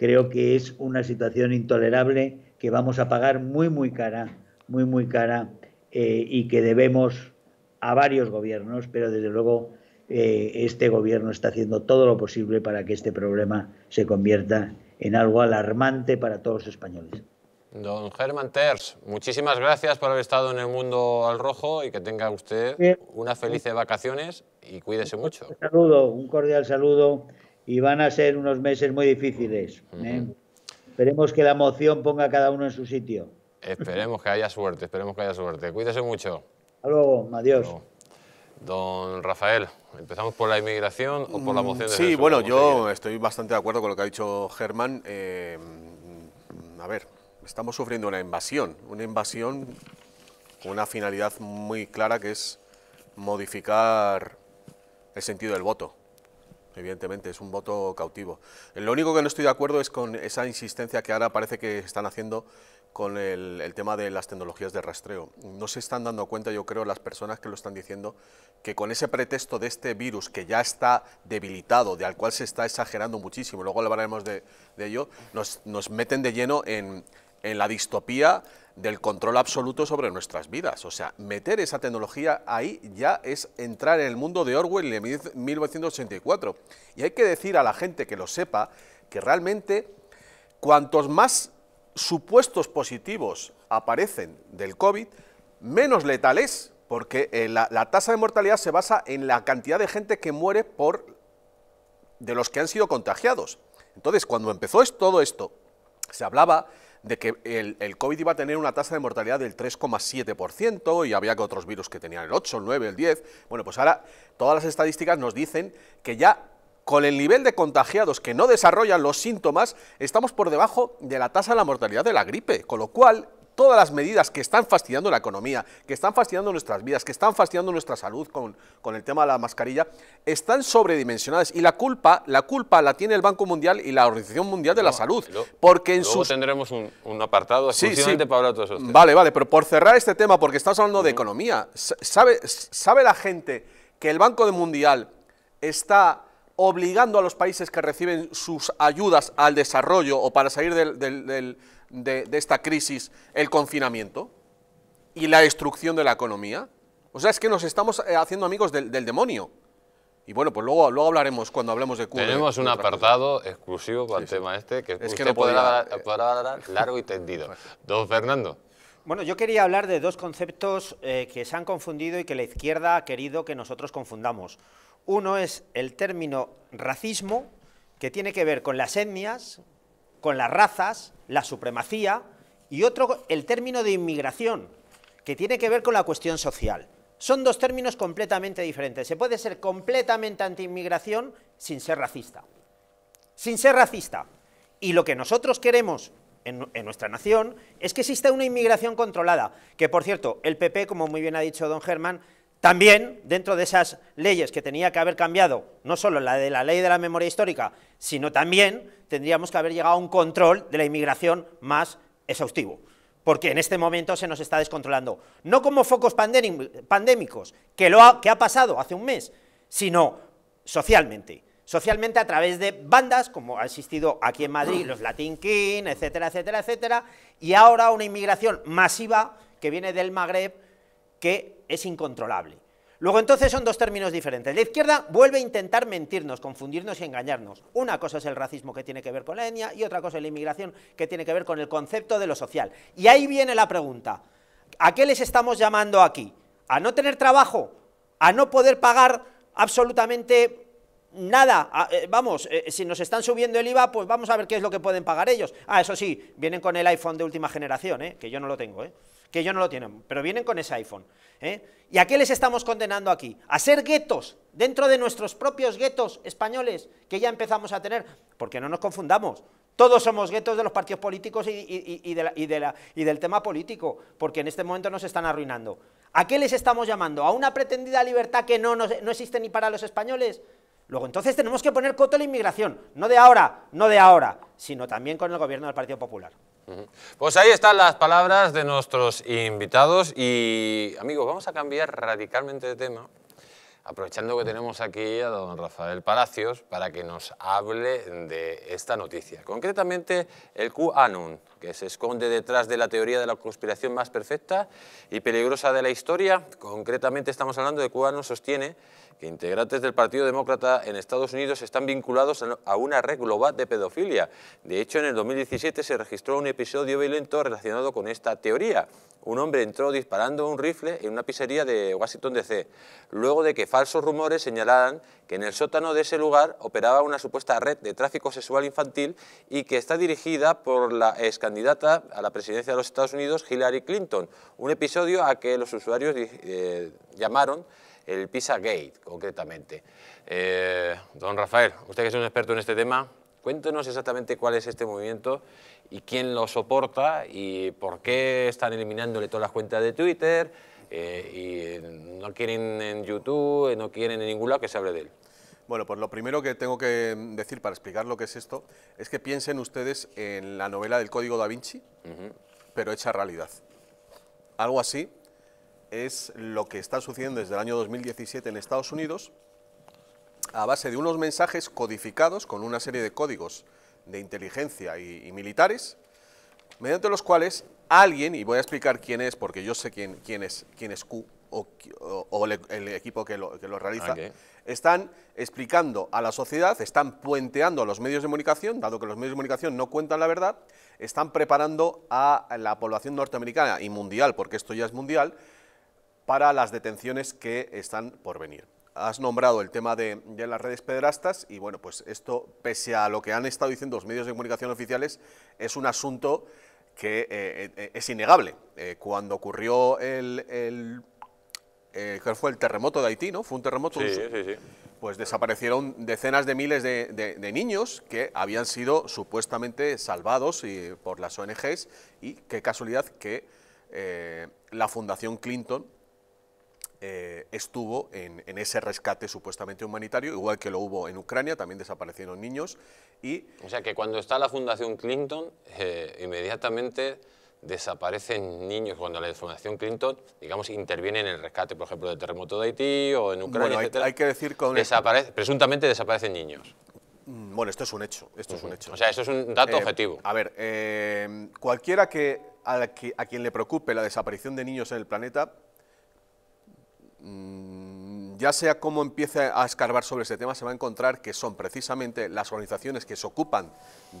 Speaker 6: creo que es una situación intolerable que vamos a pagar muy, muy cara, muy, muy cara eh, y que debemos a varios gobiernos, pero desde luego eh, este gobierno está haciendo todo lo posible para que este problema se convierta en algo alarmante para todos los españoles.
Speaker 1: Don Germán Terz, muchísimas gracias por haber estado en el mundo al rojo y que tenga usted unas felices vacaciones
Speaker 6: y cuídese mucho. Un saludo, un cordial saludo y van a ser unos meses muy difíciles. ¿eh? Esperemos que la moción ponga a cada uno en su sitio.
Speaker 1: Esperemos que haya suerte, esperemos que haya suerte. Cuídese mucho.
Speaker 6: Hasta luego, adiós.
Speaker 1: Don Rafael, ¿empezamos por la inmigración o por la mm, moción de Sí, bueno,
Speaker 2: yo estoy bastante de acuerdo con lo que ha dicho Germán. Eh, a ver, estamos sufriendo una invasión, una invasión con una finalidad muy clara que es modificar el sentido del voto evidentemente, es un voto cautivo. Eh, lo único que no estoy de acuerdo es con esa insistencia que ahora parece que están haciendo con el, tema de las tecnologías de rastreo. No se están dando cuenta, yo creo, las personas que lo están diciendo, que con ese pretexto de este virus que ya está debilitado, de al cual se está exagerando muchísimo, luego hablaremos de, ello, nos meten de lleno en, en la distopía del control absoluto sobre nuestras vidas. O sea, meter esa tecnología ahí ya es entrar en el mundo de Orwell en 1984. Y hay que decir a la gente que lo sepa que realmente cuantos más supuestos positivos aparecen del COVID, menos letal es, porque eh, la, la tasa de mortalidad se basa en la cantidad de gente que muere por de los que han sido contagiados. Entonces, cuando empezó todo esto, se hablaba de que el, COVID iba a tener una tasa de mortalidad del 3,7% y había que otros virus que tenían el 8, el 9, el 10. Bueno, pues ahora todas las estadísticas nos dicen que ya con el nivel de contagiados que no desarrollan los síntomas, estamos por debajo de la tasa de la mortalidad de la gripe, con lo cual todas las medidas que están fastidiando la economía, que están fastidiando nuestras vidas, que están fastidiando nuestra salud con, con el tema de la mascarilla, están sobredimensionadas. Y la culpa, la culpa la tiene el Banco Mundial y la Organización Mundial de la Salud. porque en luego
Speaker 1: tendremos un, apartado para hablar de todo Vale,
Speaker 2: vale, pero por cerrar este tema, porque estamos hablando de economía, ¿sabe, ¿sabe la gente que el Banco Mundial está obligando a los países que reciben sus ayudas al desarrollo o para salir de, esta crisis el confinamiento y la destrucción de la economía. O sea, es que nos estamos eh, haciendo amigos del, demonio. Y bueno, pues luego, luego hablaremos cuando hablemos de Cuba. Tenemos un apartado
Speaker 1: exclusivo para el tema este, que es usted podrá, eh. largo y tendido.
Speaker 2: Don Fernando. Bueno, yo quería
Speaker 3: hablar de dos conceptos eh, que se han confundido y que la izquierda ha querido que nosotros confundamos. Uno es el término racismo, que tiene que ver con las etnias, con las razas, la supremacía, y otro, el término de inmigración, que tiene que ver con la cuestión social. Son dos términos completamente diferentes. Se puede ser completamente anti-inmigración sin ser racista. Sin ser racista. Y lo que nosotros queremos en, en, nuestra nación es que exista una inmigración controlada. Que, por cierto, el PP, como muy bien ha dicho don Germán, también, dentro de esas leyes que tenía que haber cambiado, no solo la de la ley de la memoria histórica, sino también tendríamos que haber llegado a un control de la inmigración más exhaustivo, porque en este momento se nos está descontrolando. No como focos pandémicos, que, lo ha, que ha pasado hace un mes, sino socialmente. Socialmente a través de bandas, como ha existido aquí en Madrid, los Latin King, etcétera, etcétera, etcétera, y ahora una inmigración masiva que viene del Magreb, que es incontrolable. Luego entonces son dos términos diferentes. La izquierda vuelve a intentar mentirnos, confundirnos y engañarnos. Una cosa es el racismo que tiene que ver con la etnia y otra cosa es la inmigración que tiene que ver con el concepto de lo social. Y ahí viene la pregunta. ¿A qué les estamos llamando aquí? ¿A no tener trabajo? ¿A no poder pagar absolutamente nada? Eh, vamos, eh, si nos están subiendo el IVA, pues vamos a ver qué es lo que pueden pagar ellos. Ah, eso sí, vienen con el iPhone de última generación, ¿eh? que yo no lo tengo. ¿eh? que ellos no lo tienen, pero vienen con ese iPhone. ¿eh? ¿Y a qué les estamos condenando aquí? A ser guetos, dentro de nuestros propios guetos españoles, que ya empezamos a tener, porque no nos confundamos. Todos somos guetos de los partidos políticos y, del tema político, porque en este momento nos están arruinando. ¿A qué les estamos llamando? ¿A una pretendida libertad que no, no, no existe ni para los españoles? Luego, entonces tenemos que poner coto a la inmigración, no de ahora, no de ahora, sino también con el gobierno del Partido Popular.
Speaker 1: Pues ahí están las palabras de nuestros invitados y amigos, vamos a cambiar radicalmente de tema, aprovechando que tenemos aquí a don Rafael Palacios para que nos hable de esta noticia, concretamente el QAnon que se esconde detrás de la teoría de la conspiración más perfecta y peligrosa de la historia. Concretamente estamos hablando de cubanos sostiene que integrantes del Partido Demócrata en Estados Unidos están vinculados a una red global de pedofilia. De hecho, en el 2017 se registró un episodio violento relacionado con esta teoría. Un hombre entró disparando un rifle en una pizzería de Washington DC, luego de que falsos rumores señalaran que en el sótano de ese lugar operaba una supuesta red de tráfico sexual infantil y que está dirigida por la ex candidata a la presidencia de los Estados Unidos, Hillary Clinton, un episodio a que los usuarios eh, llamaron el Pisa Gate, concretamente. Eh, don Rafael, usted que es un experto en este tema, cuéntenos exactamente cuál es este movimiento y quién lo soporta y por qué están eliminándole todas las cuentas de Twitter eh, y no quieren en YouTube, no quieren en ningún lado
Speaker 2: que se hable de él. Bueno, pues lo primero que tengo que decir para explicar lo que es esto es que piensen ustedes en la novela del Código da Vinci, pero hecha realidad. Algo así es lo que está sucediendo desde el año 2017 en Estados Unidos a base de unos mensajes codificados con una serie de códigos de inteligencia y, y militares, mediante los cuales alguien, y voy a explicar quién es, porque yo sé quién, quién es, quién es Q, o, el equipo que lo, realiza, están explicando a la sociedad, están puenteando a los medios de comunicación, dado que los medios de comunicación no cuentan la verdad, están preparando a la población norteamericana y mundial, porque esto ya es mundial, para las detenciones que están por venir. Has nombrado el tema de, las redes pedrastas y bueno, pues esto, pese a lo que han estado diciendo los medios de comunicación oficiales, es un asunto que eh, eh, es innegable. Eh, cuando ocurrió el ¿cuál eh, fue el terremoto de Haití, ¿no? Fue un terremoto. Sí, sí, sí. Pues desaparecieron decenas de miles de, niños que habían sido supuestamente salvados por las ONGs y qué casualidad que eh, la Fundación Clinton eh, estuvo en, ese rescate supuestamente humanitario, igual que lo hubo en Ucrania, también desaparecieron niños y... O sea que cuando está la
Speaker 1: Fundación Clinton, inmediatamente desaparecen niños cuando la Fundación Clinton, digamos, interviene en el rescate, por ejemplo, del terremoto de Haití o en Ucrania, hay, que decir con presuntamente desaparecen niños. Mm, bueno, esto es un hecho, esto es un hecho. O sea, esto es un dato eh, objetivo.
Speaker 2: A ver, eh, cualquiera que a, quien le preocupe la desaparición de niños en el planeta, mm, ya sea cómo empiece a escarbar sobre este tema, se va a encontrar que son precisamente las organizaciones que se ocupan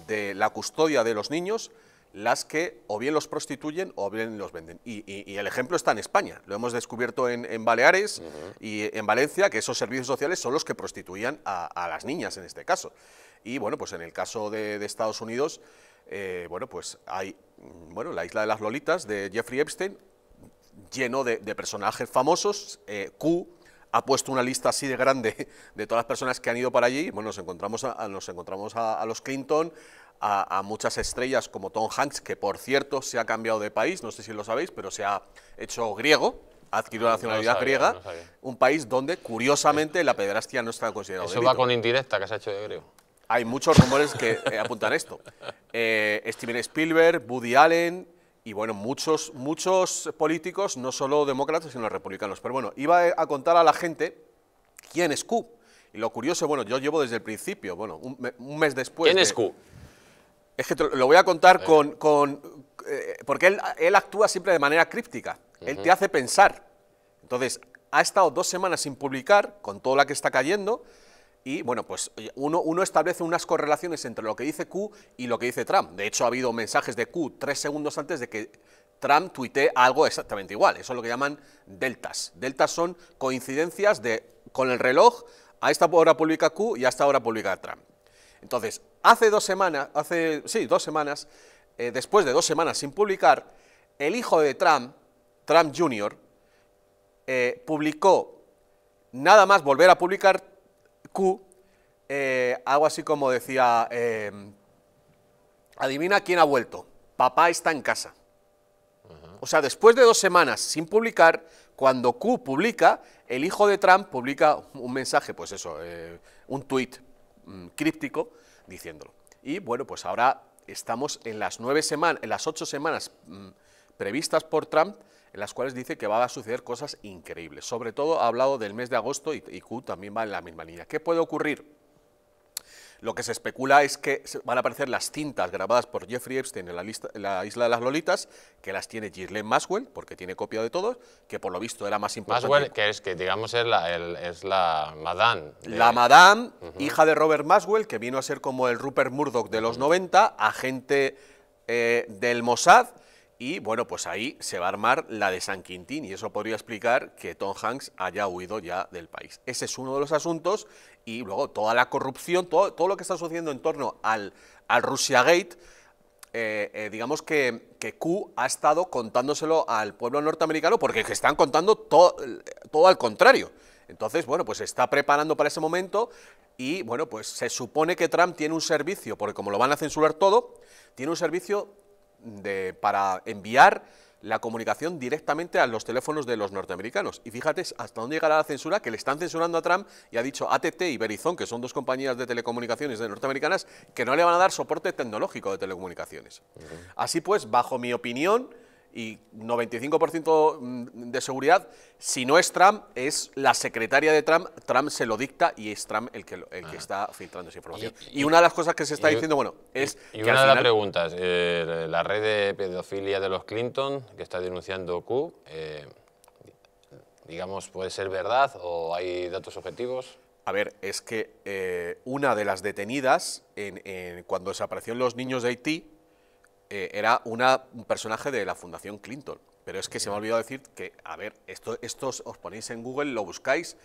Speaker 2: de la custodia de los niños las que o bien los prostituyen o bien los venden. Y, el ejemplo está en España. Lo hemos descubierto en, Baleares y en Valencia, que esos servicios sociales son los que prostituían a, las niñas en este caso. Y bueno, pues en el caso de, Estados Unidos, eh, bueno, pues hay mm, bueno, la isla de las Lolitas de Jeffrey Epstein, lleno de, personajes famosos, eh, Q, ha puesto una lista así de grande de todas las personas que han ido para allí. Bueno, nos encontramos nos encontramos a los Clinton, a, muchas estrellas como Tom Hanks, que por cierto se ha cambiado de país, no sé si lo sabéis, pero se ha hecho griego, ha adquirido la nacionalidad griega, un país donde curiosamente la pederastia no está considerada. Eso delito. va con indirecta que se ha hecho de griego. Hay muchos rumores que eh, apuntan esto. Eh, Steven Spielberg, Woody Allen, y bueno, muchos, muchos políticos, no solo demócratas, sino republicanos. Pero bueno, iba a contar a la gente quién es Q. Y lo curioso, bueno, yo llevo desde el principio, bueno, un, mes después. ¿Quién es Q? Es que lo, voy a contar con... Eh, porque él, actúa siempre de manera críptica. Él te hace pensar. Entonces, ha estado dos semanas sin publicar, con toda la que está cayendo, y bueno, pues uno, establece unas correlaciones entre lo que dice Q y lo que dice Trump. De hecho, ha habido mensajes de Q tres segundos antes de que Trump tuitee algo exactamente igual. Eso es lo que llaman deltas. Deltas son coincidencias de, con el reloj a esta hora pública Q y a esta hora publica Trump. Entonces, hace dos semanas, hace, sí, dos semanas, eh, después de dos semanas sin publicar, el hijo de Trump, Trump Jr., eh, publicó, nada más volver a publicar Q, eh, algo así como decía, adivina quién ha vuelto, papá está en casa. O sea, después de dos semanas sin publicar, cuando Q publica, el hijo de Trump publica un mensaje, pues eso, un tuit, Mm, críptico diciéndolo. Y bueno, pues ahora estamos en las, nueve semanas, en las ocho semanas mm, previstas por Trump, en las cuales dice que va a suceder cosas increíbles. Sobre todo ha hablado del mes de agosto y, y Q también va en la misma línea. ¿Qué puede ocurrir? Lo que se especula es que van a aparecer las cintas grabadas por Jeffrey Epstein en la, isla de las Lolitas, que las tiene Ghislaine Maswell, porque tiene copia de todos, que por lo visto era más importante. Maswell,
Speaker 1: que es que digamos es la, es la Madame.
Speaker 2: La Madame, hija de Robert Maxwell, que vino a ser como el Rupert Murdoch de los 90, agente eh, del Mossad, y bueno, pues ahí se va a armar la de San Quintín y eso podría explicar que Tom Hanks haya huido ya del país. Ese es uno de los asuntos y luego toda la corrupción, todo, lo que está sucediendo en torno al, al Gate, eh, eh, digamos que, Q ha estado contándoselo al pueblo norteamericano porque están contando todo al contrario. Entonces, bueno, pues se está preparando para ese momento y, bueno, pues se supone que Trump tiene un servicio, porque como lo van a censurar todo, tiene un servicio de, para enviar la comunicación directamente a los teléfonos de los norteamericanos. Y fíjate hasta dónde llegará la censura, que le están censurando a Trump y ha dicho ATT y Verizon, que son dos compañías de telecomunicaciones norteamericanas, que no le van a dar soporte tecnológico de telecomunicaciones. Así pues, bajo mi opinión, y 95% mm, de seguridad, si no es Trump, es la secretaria de Trump, Trump se lo dicta y es Trump el que, el que está filtrando esa información. Y, una de las cosas que se está diciendo, bueno, es... Y, una de las
Speaker 1: preguntas, eh, la red de pedofilia de los Clinton, que está denunciando Q,
Speaker 2: eh, digamos, puede ser verdad o hay datos objetivos? A ver, es que eh, una de las detenidas, en, en, cuando desaparecieron los niños de Haití, eh, era un personaje de la Fundación Clinton. Pero es que se me ha olvidado decir que, a ver, esto, estos os ponéis en Google, lo buscáis.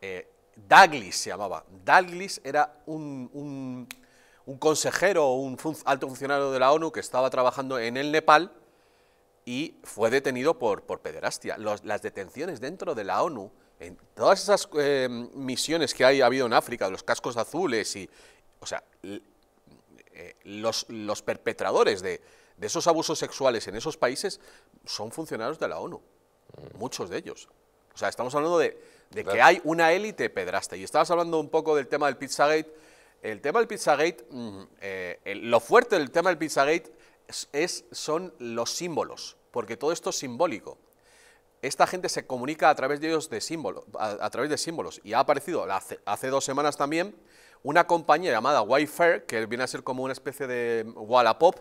Speaker 2: Eh, Douglas se llamaba. Douglas era un, consejero un alto funcionario de la ONU que estaba trabajando en el Nepal y fue detenido por, por pederastia. las detenciones dentro de la ONU, en todas esas eh, misiones que hay, ha habido en África, los cascos azules y, o sea, eh, los, perpetradores de, esos abusos sexuales en esos países son funcionarios de la ONU, mm. muchos de ellos. O sea, estamos hablando de, que hay una élite pedraste. Y estabas hablando un poco del tema del Pizzagate. El tema del Pizzagate, mm, eh, lo fuerte del tema del Pizzagate es, son los símbolos, porque todo esto es simbólico. Esta gente se comunica a través de ellos de símbolos, a, través de símbolos. Y ha aparecido hace dos semanas también una compañía llamada Wayfair, que viene a ser como una especie de Wallapop,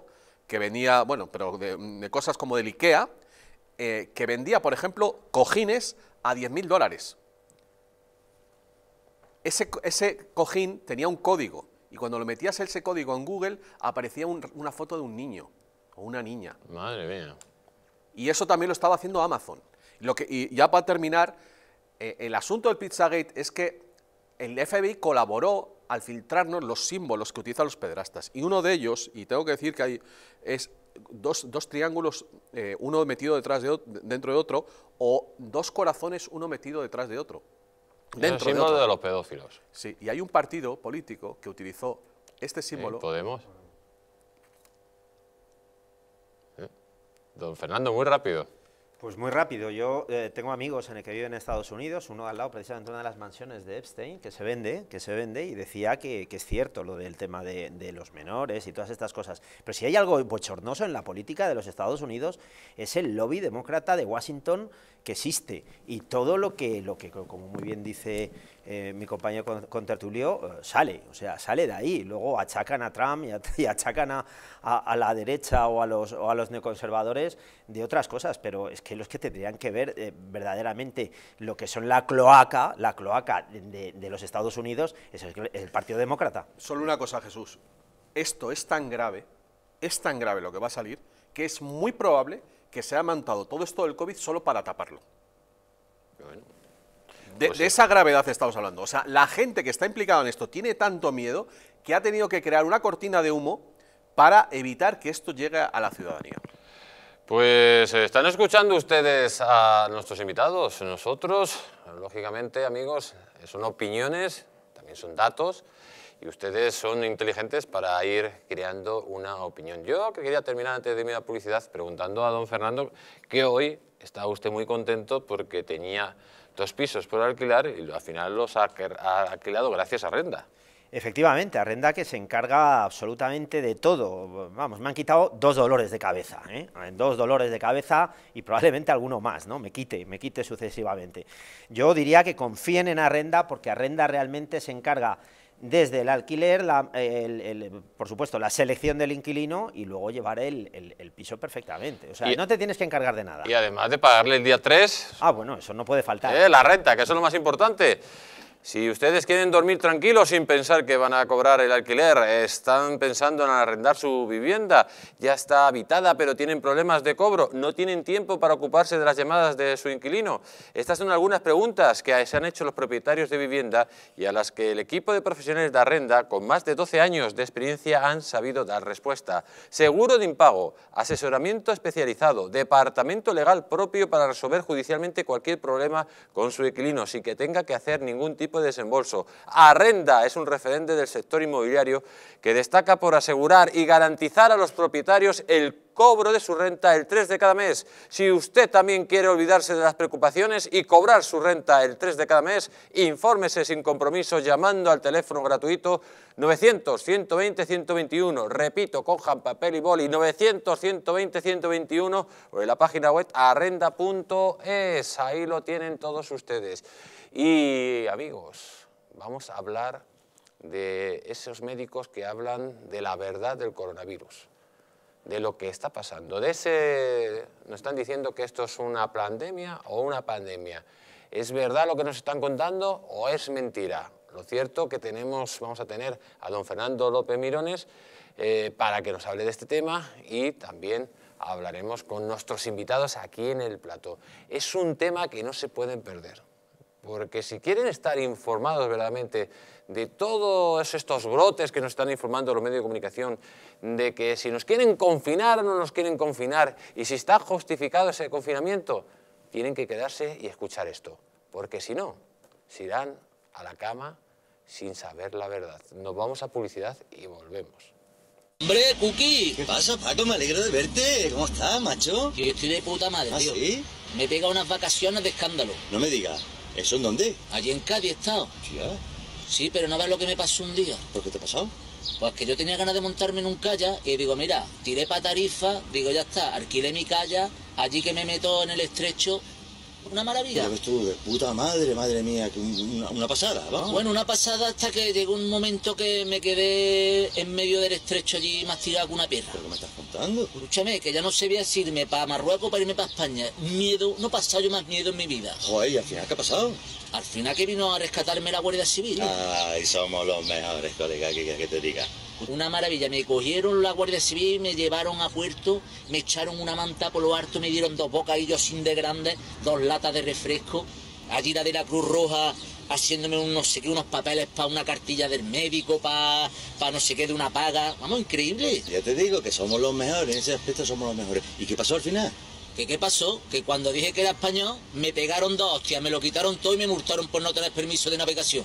Speaker 2: que venía, bueno, pero de, cosas como del IKEA, eh, que vendía, por ejemplo, cojines a 10.000 dólares. Ese, ese, cojín tenía un código, y cuando lo metías ese código en Google, aparecía una foto de un niño o una niña. Madre mía. Y eso también lo estaba haciendo Amazon. Lo que, y ya para terminar, eh, el asunto del Pizzagate es que el FBI colaboró al filtrarnos los símbolos que utilizan los pedrastas. Y uno de ellos, y tengo que decir que hay, es Dos, dos, triángulos, eh, uno metido detrás de, dentro de otro, o dos corazones, uno metido detrás de otro. Dentro el símbolo de, los pedófilos. Sí, y hay un partido político que utilizó este símbolo. ¿Podemos? ¿Eh? Don Fernando, muy rápido.
Speaker 1: Pues muy
Speaker 3: rápido, yo eh, tengo amigos en el que viven en Estados Unidos, uno al lado precisamente una de las mansiones de Epstein, que se vende, que se vende, y decía que, es cierto lo del tema de, de, los menores y todas estas cosas. Pero si hay algo bochornoso en la política de los Estados Unidos, es el lobby demócrata de Washington que existe. Y todo lo que, lo que como muy bien dice eh, mi compañero con tertulio eh, sale, o sea, sale de ahí. Luego achacan a Trump y, achacan a, a, la derecha o a, los, a los neoconservadores de otras cosas, pero es que los que tendrían que ver eh, verdaderamente lo que son la cloaca, la cloaca de, los Estados Unidos, es el Partido Demócrata.
Speaker 2: Solo una cosa, Jesús. Esto es tan grave, es tan grave lo que va a salir, que es muy probable que se ha mantado todo esto del COVID solo para taparlo. De, pues de, esa gravedad estamos hablando. O sea, la gente que está implicada en esto tiene tanto miedo que ha tenido que crear una cortina de humo para evitar que esto llegue a la ciudadanía.
Speaker 1: Pues eh, están escuchando ustedes a nuestros invitados. Nosotros, lógicamente, amigos, eh, son opiniones, también son datos y ustedes son inteligentes para ir creando una opinión. Yo quería terminar antes de mi publicidad preguntando a don Fernando que hoy está usted muy contento porque tenía dos pisos por alquilar y al final los ha, alquilado gracias a Renda.
Speaker 3: Efectivamente, Arrenda que se encarga absolutamente de todo. Vamos, me han quitado dos dolores de cabeza, ¿eh? dos dolores de cabeza y probablemente alguno más, ¿no? Me quite, me quite sucesivamente. Yo diría que confíen en Arrenda porque Arrenda realmente se encarga desde el alquiler, por supuesto, la selección del inquilino y luego llevar el, piso perfectamente. O sea, no te tienes que encargar de nada.
Speaker 1: Y además de pagarle el día 3... Ah, bueno, eso no puede faltar. Eh, la renta, que eso es lo más importante. Si ustedes quieren dormir tranquilos sin pensar que van a cobrar el alquiler, están pensando en arrendar su vivienda, ya está habitada pero tienen problemas de cobro, no tienen tiempo para ocuparse de las llamadas de su inquilino. Estas son algunas preguntas que se han hecho los propietarios de vivienda y a las que el equipo de profesionales de arrenda con más de 12 años de experiencia han sabido dar respuesta. Seguro de impago, asesoramiento especializado, departamento legal propio para resolver judicialmente cualquier problema con su inquilino sin que tenga que hacer ningún tipo de desembolso. Arrenda es un referente del sector inmobiliario que destaca por asegurar y garantizar a los propietarios el cobro de su renta el 3 de cada mes. Si usted también quiere olvidarse de las preocupaciones y cobrar su renta el 3 de cada mes, infórmese sin compromiso llamando al teléfono gratuito 900-120-121. Repito, cojan papel y boli 900-120-121 o en la página web arrenda.es. Ahí lo tienen todos ustedes. Y amigos, vamos a hablar de esos médicos que hablan de la verdad del coronavirus, de lo que está pasando. De ese, nos están diciendo que esto es una pandemia o una pandemia. ¿Es verdad lo que nos están contando o es mentira? Lo cierto que tenemos, vamos a tener a don Fernando López Mirones eh, para que nos hable de este tema y también hablaremos con nuestros invitados aquí en el plato Es un tema que no se pueden perder. Porque si quieren estar informados verdaderamente de todos estos brotes que nos están informando los medios de comunicación, de que si nos quieren confinar o no nos quieren confinar, y si está justificado ese confinamiento, tienen que quedarse y escuchar esto. Porque si no, se irán a la cama sin saber la verdad. Nos vamos a publicidad y volvemos. Hombre, Cookie. ¿Qué pasa, Paco? Me alegro de verte. ¿Cómo estás, macho? Que estoy de puta madre, ¿Ah, tío. Me pega
Speaker 7: unas vacaciones de escándalo. No me digas. ¿Eso en dónde? Allí en Cádiz he estado. Sí, pero no ves lo que me pasó un día. ¿Por qué te pasó? Pues que yo tenía ganas de montarme en un calla y digo, mira, tiré para Tarifa, digo, ya está, alquilé mi calla, allí que me meto en el estrecho una maravilla.
Speaker 5: puta madre, madre mía, una, pasada, Bueno, una
Speaker 7: pasada hasta que llegó un momento que me quedé en medio del estrecho allí mastigado con una pierna. ¿Pero qué me estás contando? Escúchame, que ya no sabía si irme para Marruecos o para irme para España. Miedo, no he pasado yo más miedo en mi vida. Joder, ¿y al final qué ha pasado? Al final que vino a rescatarme la Guardia Civil. Ay, somos los mejores, colega, que, te diga. Una maravilla, me cogieron la Guardia Civil, me llevaron a puerto, me echaron una manta por lo harto, me dieron dos bocadillos sin de grandes, dos de refresco, allí la de la Cruz Roja haciéndome un, no sé qué, unos papeles para una cartilla del médico, para no sé qué, de una paga. Vamos, increíble. Ya te digo que somos los mejores, en ese aspecto somos los mejores. ¿Y qué pasó al final? ¿Que qué pasó? Que cuando dije que era español, me pegaron dos hostias, me lo quitaron todo y me multaron por no tener permiso de navegación.